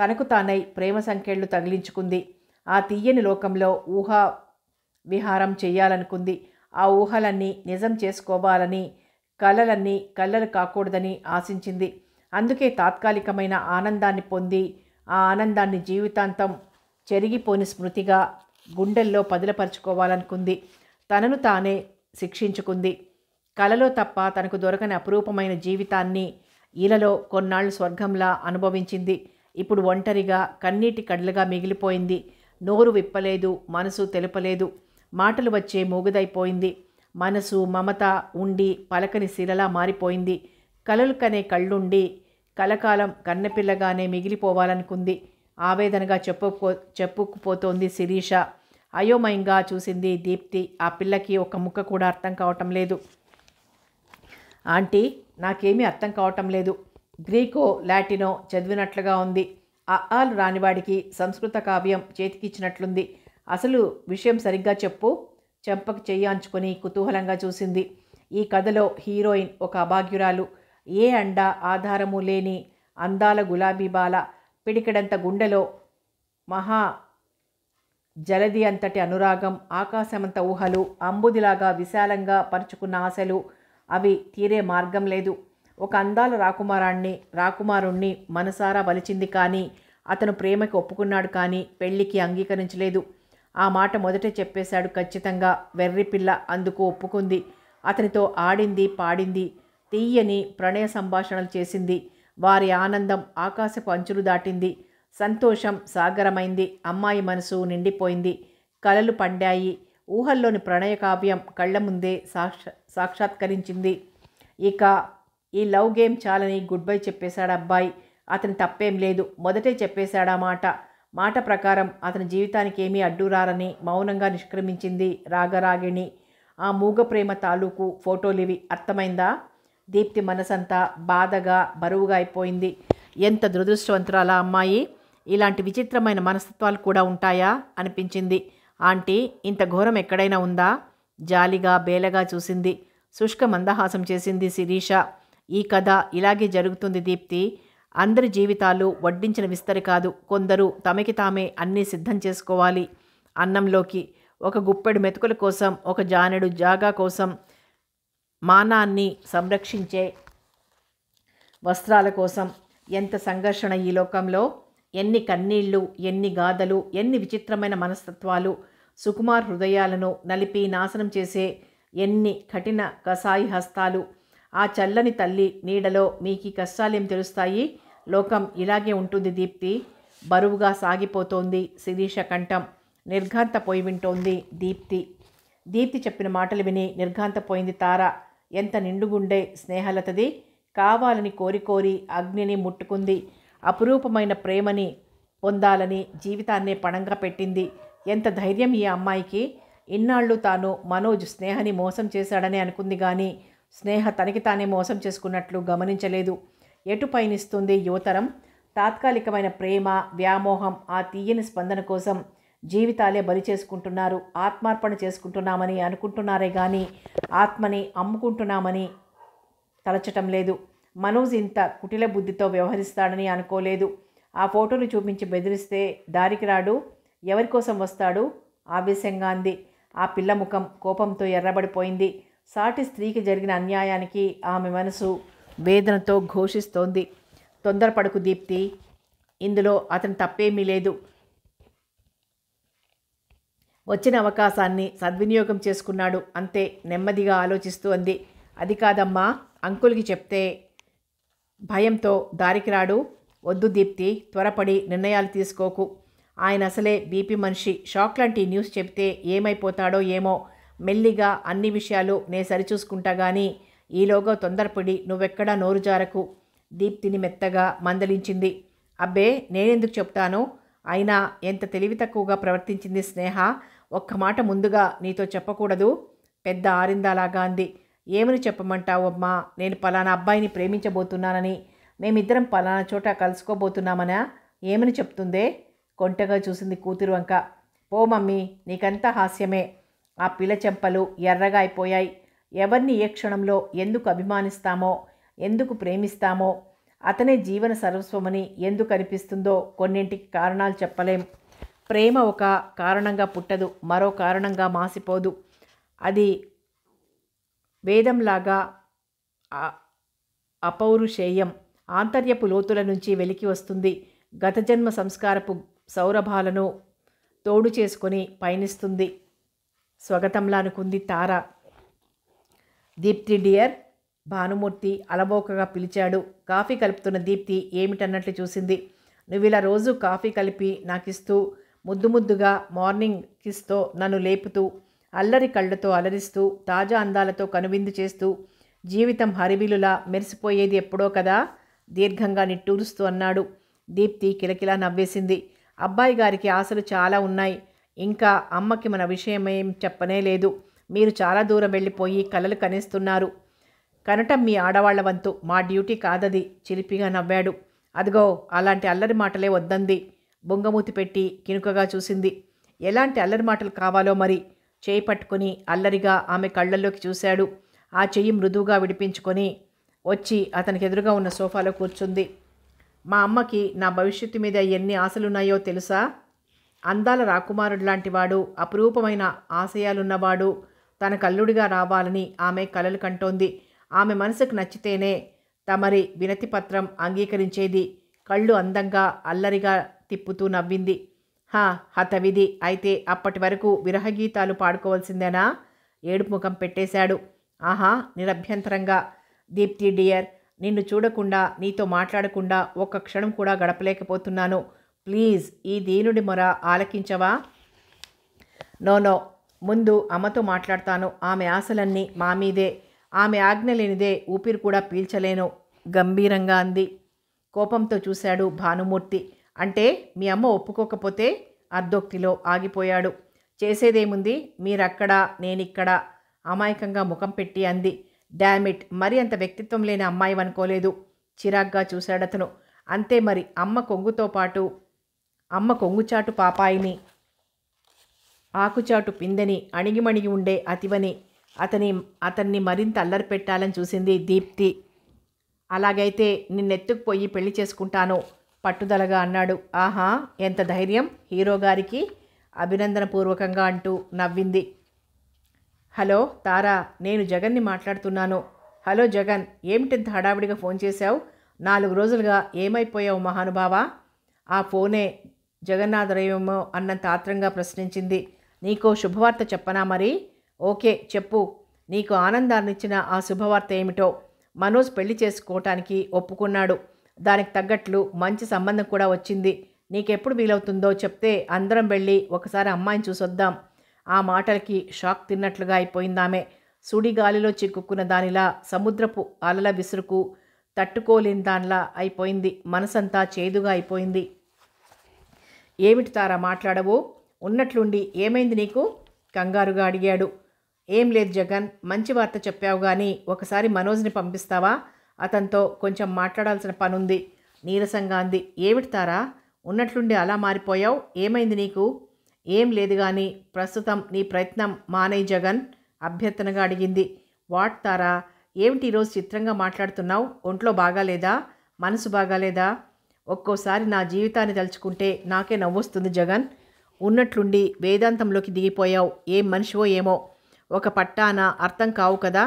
తనకు తానై ప్రేమ సంఖ్యలు తగిలించుకుంది ఆ తీయని లోకంలో ఊహా విహారం చేయాలనుకుంది ఆ ఊహలన్నీ నిజం చేసుకోవాలని కలలన్నీ కళ్ళలు కాకూడదని ఆశించింది అందుకే తాత్కాలికమైన ఆనందాన్ని పొంది ఆ ఆనందాన్ని జీవితాంతం చెరిగిపోని స్మృతిగా గుండెల్లో పదిలపరుచుకోవాలనుకుంది తనను తానే శిక్షించుకుంది కలలో తప్ప తనకు దొరకని అపురూపమైన జీవితాన్ని ఈలలో కొన్నాళ్ళు స్వర్గంలా అనుభవించింది ఇప్పుడు ఒంటరిగా కన్నీటి కళ్ళుగా మిగిలిపోయింది నోరు విప్పలేదు మనసు తెలుపలేదు మాటలు వచ్చే మూగుదైపోయింది మనసు మమత ఉండి పలకని శిలలా మారిపోయింది కలలు కనే కళ్ళుండి కలకాలం కన్నెపిల్లగానే మిగిలిపోవాలనుకుంది ఆవేదనగా చెప్పుకో చెప్పుకుపోతోంది శిరీష అయోమయంగా చూసింది దీప్తి ఆ పిల్లకి ఒక ముక్క కూడా అర్థం కావటం లేదు ఆంటీ నాకేమీ అర్థం కావటం లేదు గ్రీకో లాటినో చదివినట్లుగా ఉంది అఆలు రానివాడికి సంస్కృత కావ్యం చేతికిచ్చినట్లుంది అసలు విషయం సరిగ్గా చెప్పు చెంపకు చెయ్యాంచుకొని కుతూహలంగా చూసింది ఈ కథలో హీరోయిన్ ఒక అభాగ్యురాలు ఏ అండ ఆధారము లేని అందాల గులాబీ బాల పిడికడంత గుండెలో మహా జలది అంతటి అనురాగం ఆకాశమంత ఊహలు అంబుదిలాగా విశాలంగా పరుచుకున్న ఆశలు అవి తీరే మార్గం లేదు ఒక అందాల రాకుమారాణ్ణి రాకుమారుణ్ణి మనసారా బలిచింది కానీ అతను ప్రేమకి ఒప్పుకున్నాడు కానీ పెళ్లికి అంగీకరించలేదు ఆ మాట మొదటే చెప్పేశాడు ఖచ్చితంగా వెర్రి పిల్ల అందుకు ఒప్పుకుంది అతనితో ఆడింది పాడింది తీయని ప్రణయ సంభాషణలు చేసింది వారి ఆనందం ఆకాశపు అంచులు దాటింది సంతోషం సాగరమైంది అమ్మాయి మనసు నిండిపోయింది కలలు పండాయి ఊహల్లోని ప్రణయ కావ్యం కళ్ళ ముందే సాక్ష సాక్షాత్కరించింది ఇక ఈ లవ్ గేమ్ చాలని గుడ్ బై చెప్పేశాడు అబ్బాయి అతని తప్పేం లేదు మొదటే చెప్పేశాడా మాట మాట ప్రకారం అతని జీవితానికి ఏమీ అడ్డు రారని మౌనంగా నిష్క్రమించింది రాగరాగిణి ఆ మూగ ప్రేమ తాలూకు ఫోటోలివి అర్థమైందా దీప్తి మనసంతా బాధగా బరువుగా అయిపోయింది ఎంత దురదృష్టవంతురాలా అమ్మాయి ఇలాంటి విచిత్రమైన మనస్తత్వాలు కూడా ఉంటాయా అనిపించింది ఆంటీ ఇంత ఘోరం ఎక్కడైనా ఉందా జాలిగా బేలగా చూసింది శుష్క మందహాసం చేసింది శిరీష ఈ కథ ఇలాగే జరుగుతుంది దీప్తి అందరి జీవితాలు వడ్డించిన విస్తరి కాదు కొందరు తమకి తామే అన్నీ సిద్ధం చేసుకోవాలి అన్నంలోకి ఒక గుప్పెడు మెతుకుల కోసం ఒక జానెడు జాగా కోసం మానాన్ని సంరక్షించే వస్త్రాల కోసం ఎంత సంఘర్షణ ఈ లోకంలో ఎన్ని కన్నీళ్ళు ఎన్ని గాథలు ఎన్ని విచిత్రమైన మనస్తత్వాలు సుకుమార్ హృదయాలను నలిపి నాశనం చేసే ఎన్ని కఠిన కసాయి హస్తాలు ఆ చల్లని తల్లి నీడలో మీకి కష్టాలేం తెలుస్తాయి లోకం ఇలాగే ఉంటుంది దీప్తి బరువుగా సాగిపోతోంది శిరీష కంఠం నిర్ఘాంతపోయి వింటోంది దీప్తి దీప్తి చెప్పిన మాటలు విని నిర్ఘాంతపోయింది తార ఎంత నిండుగుండే స్నేహలతది కావాలని కోరికోరి అగ్నిని ముట్టుకుంది అపురూపమైన ప్రేమని పొందాలని జీవితాన్నే పణంగా పెట్టింది ఎంత ధైర్యం ఈ అమ్మాయికి ఇన్నాళ్ళు తాను మనోజ్ స్నేహని మోసం చేశాడని అనుకుంది కానీ స్నేహ తనకి తానే మోసం చేసుకున్నట్లు గమనించలేదు ఎటు పయనిస్తుంది యువతరం తాత్కాలికమైన ప్రేమ వ్యామోహం ఆ తీయని స్పందన కోసం జీవితాలే బలి చేసుకుంటున్నారు ఆత్మార్పణ చేసుకుంటున్నామని అనుకుంటున్నారే కానీ ఆత్మని అమ్ముకుంటున్నామని తలచటం లేదు మనోజ్ ఇంత కుటిల బుద్ధితో వ్యవహరిస్తాడని అనుకోలేదు ఆ ఫోటోలు చూపించి బెదిరిస్తే దారికి రాడు ఎవరి కోసం వస్తాడు ఆవేశంగా అంది ఆ పిల్ల ముఖం కోపంతో ఎర్రబడిపోయింది సాటి స్త్రీకి జరిగిన అన్యాయానికి ఆమె మనసు వేదనతో ఘోషిస్తోంది తొందరపడుకు దీప్తి ఇందులో అతను తప్పేమీ లేదు వచ్చిన అవకాశాన్ని సద్వినియోగం చేసుకున్నాడు అంతే నెమ్మదిగా ఆలోచిస్తూ అంది అది కాదమ్మా అంకుల్కి చెప్తే భయంతో దారికి రాడు వద్దు దీప్తి త్వరపడి నిర్ణయాలు తీసుకోకు ఆయన అసలే బీపీ మనిషి షాక్ లాంటి న్యూస్ చెప్తే ఏమైపోతాడో ఏమో మెల్లిగా అన్ని విషయాలు నే సరిచూసుకుంటా గానీ ఈలోగా తొందరపడి నువ్వెక్కడా నోరు జారకు దీప్తిని మెత్తగా మందలించింది అబ్బే నేనెందుకు చెప్తాను అయినా ఎంత తెలివి తక్కువగా ప్రవర్తించింది స్నేహ ఒక్క మాట ముందుగా నీతో చెప్పకూడదు పెద్ద ఆరిందాలాగా అంది ఏమని చెప్పమంటావు అమ్మా నేను పలానా అబ్బాయిని ప్రేమించబోతున్నానని మేమిద్దరం పలానా చోట కలుసుకోబోతున్నామనా ఏమని చెప్తుందే కొంటగా చూసింది కూతురు వంక ఓ మమ్మీ నీకంతా హాస్యమే ఆ పిల్ల చెంపలు ఎర్రగా అయిపోయాయి ఎవరిని ఏ క్షణంలో ఎందుకు అభిమానిస్తామో ఎందుకు ప్రేమిస్తామో అతనే జీవన సర్వస్వమని ఎందుకు అనిపిస్తుందో కొన్నింటికి కారణాలు చెప్పలేం ప్రేమ ఒక కారణంగా పుట్టదు మరో కారణంగా మాసిపోదు అది వేదంలాగా అపౌరుషేయం ఆంతర్యపు లోతుల నుంచి వెలికి వస్తుంది గత జన్మ సంస్కారపు సౌరభాలను తోడు చేసుకొని పయనిస్తుంది స్వాగతంలా అనుకుంది తార దీప్తి డియర్ భానుమూర్తి అలబోకగా పిలిచాడు కాఫీ కలుపుతున్న దీప్తి ఏమిటన్నట్లు చూసింది నువ్వు ఇలా రోజు కాఫీ కలిపి నాకిస్తూ ముద్దు ముద్దుగా మార్నింగ్ కిస్తో నన్ను లేపుతూ అల్లరి కళ్ళతో అలరిస్తూ తాజా అందాలతో కనువిందు చేస్తూ జీవితం హరివిలులా మెరిసిపోయేది ఎప్పుడో కదా దీర్ఘంగా నిట్టూరుస్తూ అన్నాడు దీప్తి కిలకిలా నవ్వేసింది అబ్బాయి గారికి ఆశలు చాలా ఉన్నాయి ఇంకా అమ్మకి మన విషయమేం చెప్పనే లేదు మీరు చాలా దూరం వెళ్ళిపోయి కలలు కనిస్తున్నారు కనటం మీ ఆడవాళ్ల వంతు మా డ్యూటీ కాదది చిలిపిగా నవ్వాడు అదిగో అలాంటి అల్లరి మాటలే వద్దంది బొంగమూతి పెట్టి కినుకగా చూసింది ఎలాంటి అల్లరి మాటలు కావాలో మరి చేయి పట్టుకుని అల్లరిగా ఆమె కళ్ళల్లోకి చూశాడు ఆ చెయ్యి మృదువుగా విడిపించుకొని వచ్చి అతనికి ఎదురుగా ఉన్న సోఫాలో కూర్చుంది మా అమ్మకి నా భవిష్యత్తు మీద ఎన్ని ఆశలున్నాయో తెలుసా అందాల రాకుమారుడు లాంటివాడు అపురూపమైన ఆశయాలున్నవాడు తన కల్లుడిగా రావాలని ఆమె కలలు కంటోంది ఆమె మనసుకు నచ్చితేనే తమరి వినతిపత్రం అంగీకరించేది కళ్ళు అందంగా అల్లరిగా తిప్పుతూ నవ్వింది హా హతవిధి అయితే అప్పటి వరకు విరహగీతాలు పాడుకోవాల్సిందేనా ఏడుపు ముఖం పెట్టేశాడు ఆహా నిరభ్యంతరంగా దీప్తి డియర్ నిన్ను చూడకుండా నీతో మాట్లాడకుండా ఒక్క క్షణం కూడా గడపలేకపోతున్నాను ప్లీజ్ ఈ దీనుడి మొర ఆలకించవా నో నో ముందు అమ్మతో మాట్లాడతాను ఆమె ఆశలన్నీ మా మీదే ఆమె ఆజ్ఞ లేనిదే ఊపిరి కూడా పీల్చలేను గంభీరంగా అంది కోపంతో చూశాడు భానుమూర్తి అంటే మీ అమ్మ ఒప్పుకోకపోతే అర్ధోక్తిలో ఆగిపోయాడు చేసేదేముంది మీరక్కడ నేనిక్కడ అమాయకంగా ముఖం పెట్టి అంది డామిట్ మరి అంత వ్యక్తిత్వం లేని అమ్మాయి అనుకోలేదు చిరాగ్గా చూశాడతను అంతే మరి అమ్మ కొంగుతో పాటు అమ్మ కొంగుచాటు పాపాయిని ఆకుచాటు పిందని అణిగిమణిగి ఉండే అతివని అతని అతన్ని మరింత అల్లరి పెట్టాలని చూసింది దీప్తి అలాగైతే నిన్నెత్తుకుపోయి పెళ్లి చేసుకుంటాను పట్టుదలగా అన్నాడు ఆహా ఎంత ధైర్యం హీరోగారికి అభినందనపూర్వకంగా అంటూ నవ్వింది హలో తారా నేను జగన్ని మాట్లాడుతున్నాను హలో జగన్ ఏమిటింత హడావిడిగా ఫోన్ చేశావు నాలుగు రోజులుగా ఏమైపోయావు మహానుభావా ఆ ఫోనే జగన్నాథరేమో అన్నంత ఆత్రంగా ప్రశ్నించింది నీకో శుభవార్త చెప్పనా మరి ఓకే చెప్పు నీకు ఆనందాన్నిచ్చిన ఆ శుభవార్త ఏమిటో మనోజ్ పెళ్లి చేసుకోవటానికి ఒప్పుకున్నాడు దానికి తగ్గట్లు మంచి సంబంధం కూడా వచ్చింది నీకెప్పుడు వీలవుతుందో చెప్తే అందరం వెళ్ళి ఒకసారి అమ్మాయిని చూసొద్దాం ఆ మాటలకి షాక్ తిన్నట్లుగా అయిపోయిందామె సుడిగాలిలో చిక్కుకున్న దానిలా సముద్రపు అలల విసురుకు తట్టుకోలేని దానిలా అయిపోయింది మనసంతా చేదుగా అయిపోయింది ఏమిటి తారా మాట్లాడవు ఉన్నట్లుండి ఏమైంది నీకు కంగారుగా అడిగాడు ఏం లేదు జగన్ మంచి వార్త చెప్పావు కానీ ఒకసారి మనోజ్ని పంపిస్తావా అతనితో కొంచెం మాట్లాడాల్సిన పనుంది నీరసంగా అంది ఏమిటి తారా ఉన్నట్లుండి అలా మారిపోయావు ఏమైంది నీకు ఏం లేదు కానీ ప్రస్తుతం నీ ప్రయత్నం మానే జగన్ అభ్యర్థనగా అడిగింది వాట్ తారా ఏమిటి ఈరోజు చిత్రంగా మాట్లాడుతున్నావు ఒంట్లో బాగాలేదా మనసు బాగాలేదా ఒక్కోసారి నా జీవితాన్ని తలుచుకుంటే నాకే నవ్వొస్తుంది జగన్ ఉన్నట్లుండి వేదాంతంలోకి దిగిపోయావు ఏం మనిషివో ఏమో ఒక పట్టాన అర్థం కావు కదా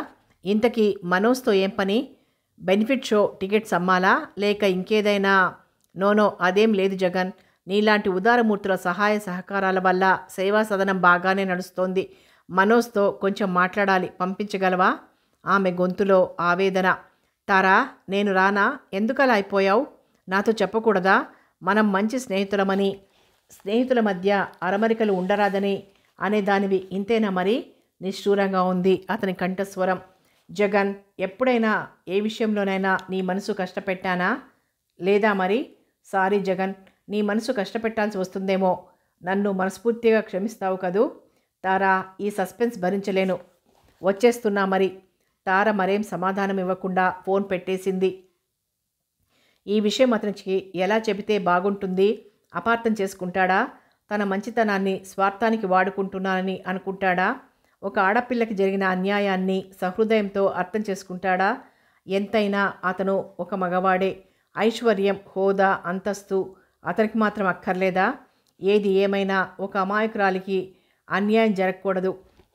ఇంతకీ మనోజ్తో ఏం పని బెనిఫిట్ షో టికెట్స్ అమ్మాలా లేక ఇంకేదైనా నోనో అదేం లేదు జగన్ నీలాంటి ఉదారమూర్తుల సహాయ సహకారాల వల్ల సేవా సదనం బాగానే నడుస్తోంది మనోజ్తో కొంచెం మాట్లాడాలి పంపించగలవా ఆమె గొంతులో ఆవేదన తారా నేను రానా ఎందుకలా అయిపోయావు నాతో చెప్పకూడదా మనం మంచి స్నేహితులమని స్నేహితుల మధ్య అరమరికలు ఉండరాదని అనే దానివి ఇంతేనా మరి నిష్ఠూరంగా ఉంది అతని కంఠస్వరం జగన్ ఎప్పుడైనా ఏ విషయంలోనైనా నీ మనసు కష్టపెట్టానా లేదా మరి సారీ జగన్ నీ మనసు కష్టపెట్టాల్సి వస్తుందేమో నన్ను మనస్ఫూర్తిగా క్షమిస్తావు కదూ తారా ఈ సస్పెన్స్ భరించలేను వచ్చేస్తున్నా మరి తార మరేం సమాధానం ఇవ్వకుండా ఫోన్ పెట్టేసింది ఈ విషయం అతనికి ఎలా చెబితే బాగుంటుంది అపార్థం చేసుకుంటాడా తన మంచితనాన్ని స్వార్థానికి వాడుకుంటున్నానని అనుకుంటాడా ఒక ఆడపిల్లకి జరిగిన అన్యాయాన్ని సహృదయంతో అర్థం చేసుకుంటాడా ఎంతైనా అతను ఒక మగవాడే ఐశ్వర్యం హోదా అంతస్తు అతనికి మాత్రం అక్కర్లేదా ఏది ఏమైనా ఒక అమాయకురాలికి అన్యాయం జరగకూడదు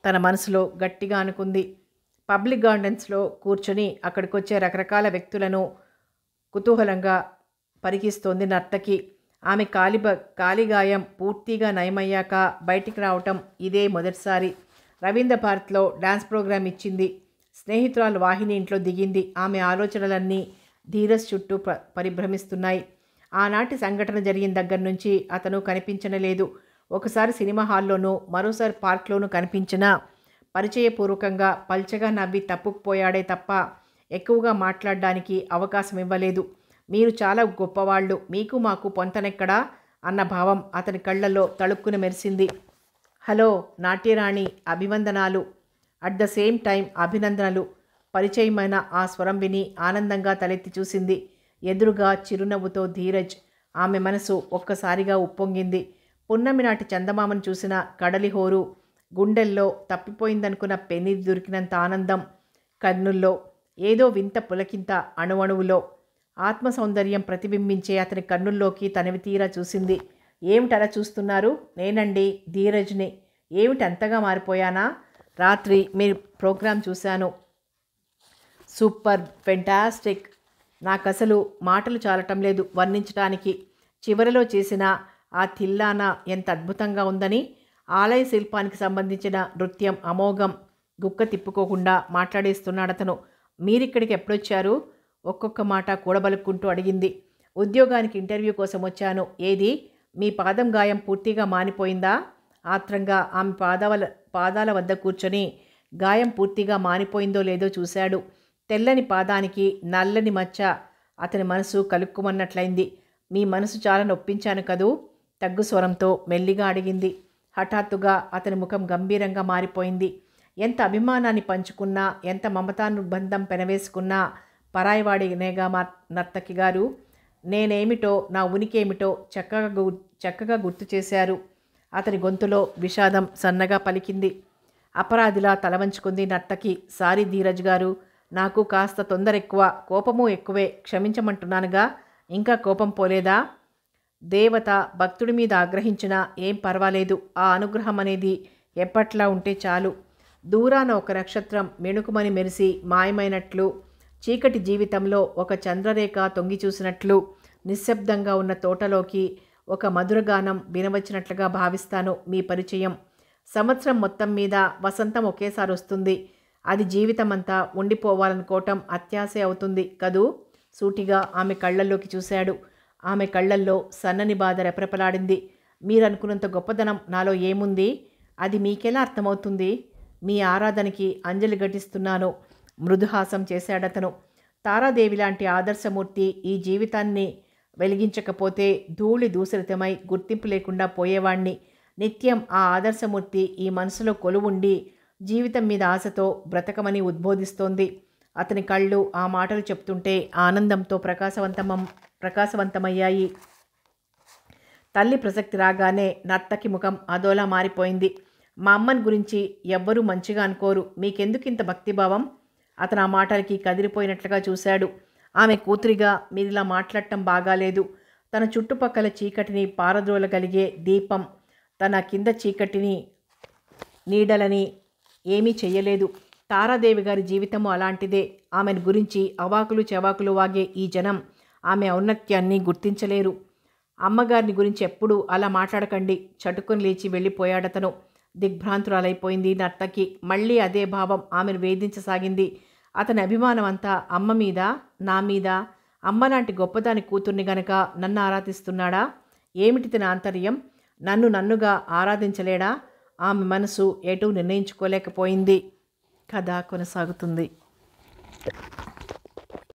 తన మనసులో గట్టిగా అనుకుంది పబ్లిక్ గార్డెన్స్లో కూర్చొని అక్కడికొచ్చే రకరకాల వ్యక్తులను కుతూహలంగా పరికిస్తోంది నర్తకి ఆమె కాలిబ కాలిగాయం పూర్తిగా నయమయ్యాక బయటికి రావటం ఇదే మొదటిసారి రవీంద్ర భారత్లో డాన్స్ ప్రోగ్రాం ఇచ్చింది స్నేహితురాలు వాహిని ఇంట్లో దిగింది ఆమె ఆలోచనలన్నీ ధీరస్ చుట్టూ పరిభ్రమిస్తున్నాయి ఆనాటి సంఘటన జరిగిన దగ్గర నుంచి అతను కనిపించనలేదు ఒకసారి సినిమా హాల్లోనూ మరోసారి పార్క్లోనూ కనిపించినా పరిచయపూర్వకంగా పల్చగా నవ్వి తప్పుకుపోయాడే తప్ప ఎక్కువగా మాట్లాడడానికి అవకాశం ఇవ్వలేదు మీరు చాలా గొప్పవాళ్ళు మీకు మాకు పొంతనెక్కడా అన్న భావం అతని కళ్ళల్లో తళుక్కున మెరిసింది హలో నాట్యరాణి అభివందనాలు అట్ ద సేమ్ టైం అభినందనలు పరిచయమైన ఆ స్వరం విని ఆనందంగా తలెత్తి చూసింది ఎదురుగా చిరునవ్వుతో ధీరజ్ ఆమె మనసు ఒక్కసారిగా ఉప్పొంగింది పున్నమి నాటి చందమామను చూసిన కడలిహోరు గుండెల్లో తప్పిపోయిందనుకున్న పెన్ని దొరికినంత ఆనందం కర్నుల్లో ఏదో వింత పులకింత అణువణువులో ఆత్మ సౌందర్యం ప్రతిబింబించే అతని కన్నుల్లోకి తనవి తీరా చూసింది ఏమిటలా చూస్తున్నారు నేనండి ధీరజ్ని ఏమిటంతగా మారిపోయానా రాత్రి మీరు ప్రోగ్రాం చూశాను సూపర్ ఫెంటాస్టిక్ నాకసలు మాటలు చాలటం లేదు వర్ణించటానికి చివరిలో చేసిన ఆ తిల్లాన ఎంత అద్భుతంగా ఉందని ఆలయ శిల్పానికి సంబంధించిన నృత్యం అమోఘం గుక్క తిప్పుకోకుండా మాట్లాడేస్తున్నాడు అతను మీరిక్కడికి ఎప్పుడొచ్చారు ఒక్కొక్క మాట కూడబలుక్కుంటూ అడిగింది ఉద్యోగానికి ఇంటర్వ్యూ కోసం వచ్చాను ఏది మీ పాదం గాయం పూర్తిగా మానిపోయిందా ఆత్రంగా ఆమె పాదాల పాదాల వద్ద కూర్చొని గాయం పూర్తిగా మానిపోయిందో లేదో చూశాడు తెల్లని పాదానికి నల్లని మచ్చ అతని మనసు కలుక్కుమన్నట్లయింది మీ మనసు చాలా నొప్పించాను కదూ తగ్గు స్వరంతో మెల్లిగా అడిగింది హఠాత్తుగా అతని ముఖం గంభీరంగా మారిపోయింది ఎంత అభిమానాన్ని పంచుకున్నా ఎంత మమతానుబంధం పెనవేసుకున్నా నేగా మా నర్తకి గారు నేనేమిటో నా ఉనికేమిటో చక్కగా గు చక్కగా గుర్తు చేశారు అతని గొంతులో విషాదం సన్నగా పలికింది అపరాధిలా తలవంచుకుంది నర్తకి సారీ ధీరజ్ గారు నాకు కాస్త తొందర ఎక్కువ కోపము ఎక్కువే క్షమించమంటున్నానుగా ఇంకా కోపం పోలేదా దేవత భక్తుడి మీద ఆగ్రహించినా ఏం పర్వాలేదు ఆ అనుగ్రహం అనేది ఎప్పట్లా ఉంటే చాలు దూరాన ఒక నక్షత్రం మెణుకుమని మెరిసి మాయమైనట్లు చీకటి జీవితంలో ఒక చంద్రరేఖ తొంగి చూసినట్లు నిశ్శబ్దంగా ఉన్న తోటలోకి ఒక మధురగానం వినవచ్చినట్లుగా భావిస్తాను మీ పరిచయం సంవత్సరం మొత్తం మీద వసంతం ఒకేసారి వస్తుంది అది జీవితమంతా ఉండిపోవాలనుకోవటం అత్యాశే అవుతుంది కదూ సూటిగా ఆమె కళ్ళల్లోకి చూశాడు ఆమె కళ్ళల్లో సన్నని బాధ రెపరెపలాడింది మీరనుకున్నంత గొప్పదనం నాలో ఏముంది అది మీకెలా అర్థమవుతుంది మీ ఆరాధనకి అంజలి ఘటిస్తున్నాను మృదుహాసం చేశాడతను తారాదేవి లాంటి ఆదర్శమూర్తి ఈ జీవితాన్ని వెలిగించకపోతే ధూళి దూసరితమై గుర్తింపు లేకుండా పోయేవాణ్ణి నిత్యం ఆ ఆదర్శమూర్తి ఈ మనసులో కొలువుండి జీవితం మీద ఆశతో బ్రతకమని ఉద్బోధిస్తోంది అతని కళ్ళు ఆ మాటలు చెప్తుంటే ఆనందంతో ప్రకాశవంతమం ప్రకాశవంతమయ్యాయి తల్లి ప్రసక్తి రాగానే నర్తకి ముఖం అదోలా మారిపోయింది మా అమ్మని గురించి ఎవ్వరూ మంచిగా అనుకోరు మీకెందుకు ఇంత భక్తిభావం అతను ఆ మాటలకి కదిరిపోయినట్లుగా చూశాడు ఆమె కూతురిగా మీరిలా మాట్లాడటం బాగాలేదు తన చుట్టుపక్కల చీకటిని పారద్రోలగలిగే దీపం తన కింద చీకటిని నీడలని ఏమీ చెయ్యలేదు తారాదేవి గారి జీవితము అలాంటిదే ఆమెను గురించి అవాకులు చెవాకులు వాగే ఈ జనం ఆమె ఔన్నత్యాన్ని గుర్తించలేరు అమ్మగారిని గురించి ఎప్పుడూ అలా మాట్లాడకండి చటుకుని లేచి వెళ్ళిపోయాడతను దిగ్భ్రాంతురాలైపోయింది నర్తకి మళ్ళీ అదే భావం ఆమెను వేధించసాగింది అతని అభిమానం అంతా అమ్మ మీద నా మీద అమ్మ లాంటి గొప్పదాని కూతుర్ని గనక నన్ను ఆరాధిస్తున్నాడా ఏమిటి తన ఆంతర్యం నన్ను నన్నుగా ఆరాధించలేడా ఆమె మనసు ఎటు నిర్ణయించుకోలేకపోయింది కథ కొనసాగుతుంది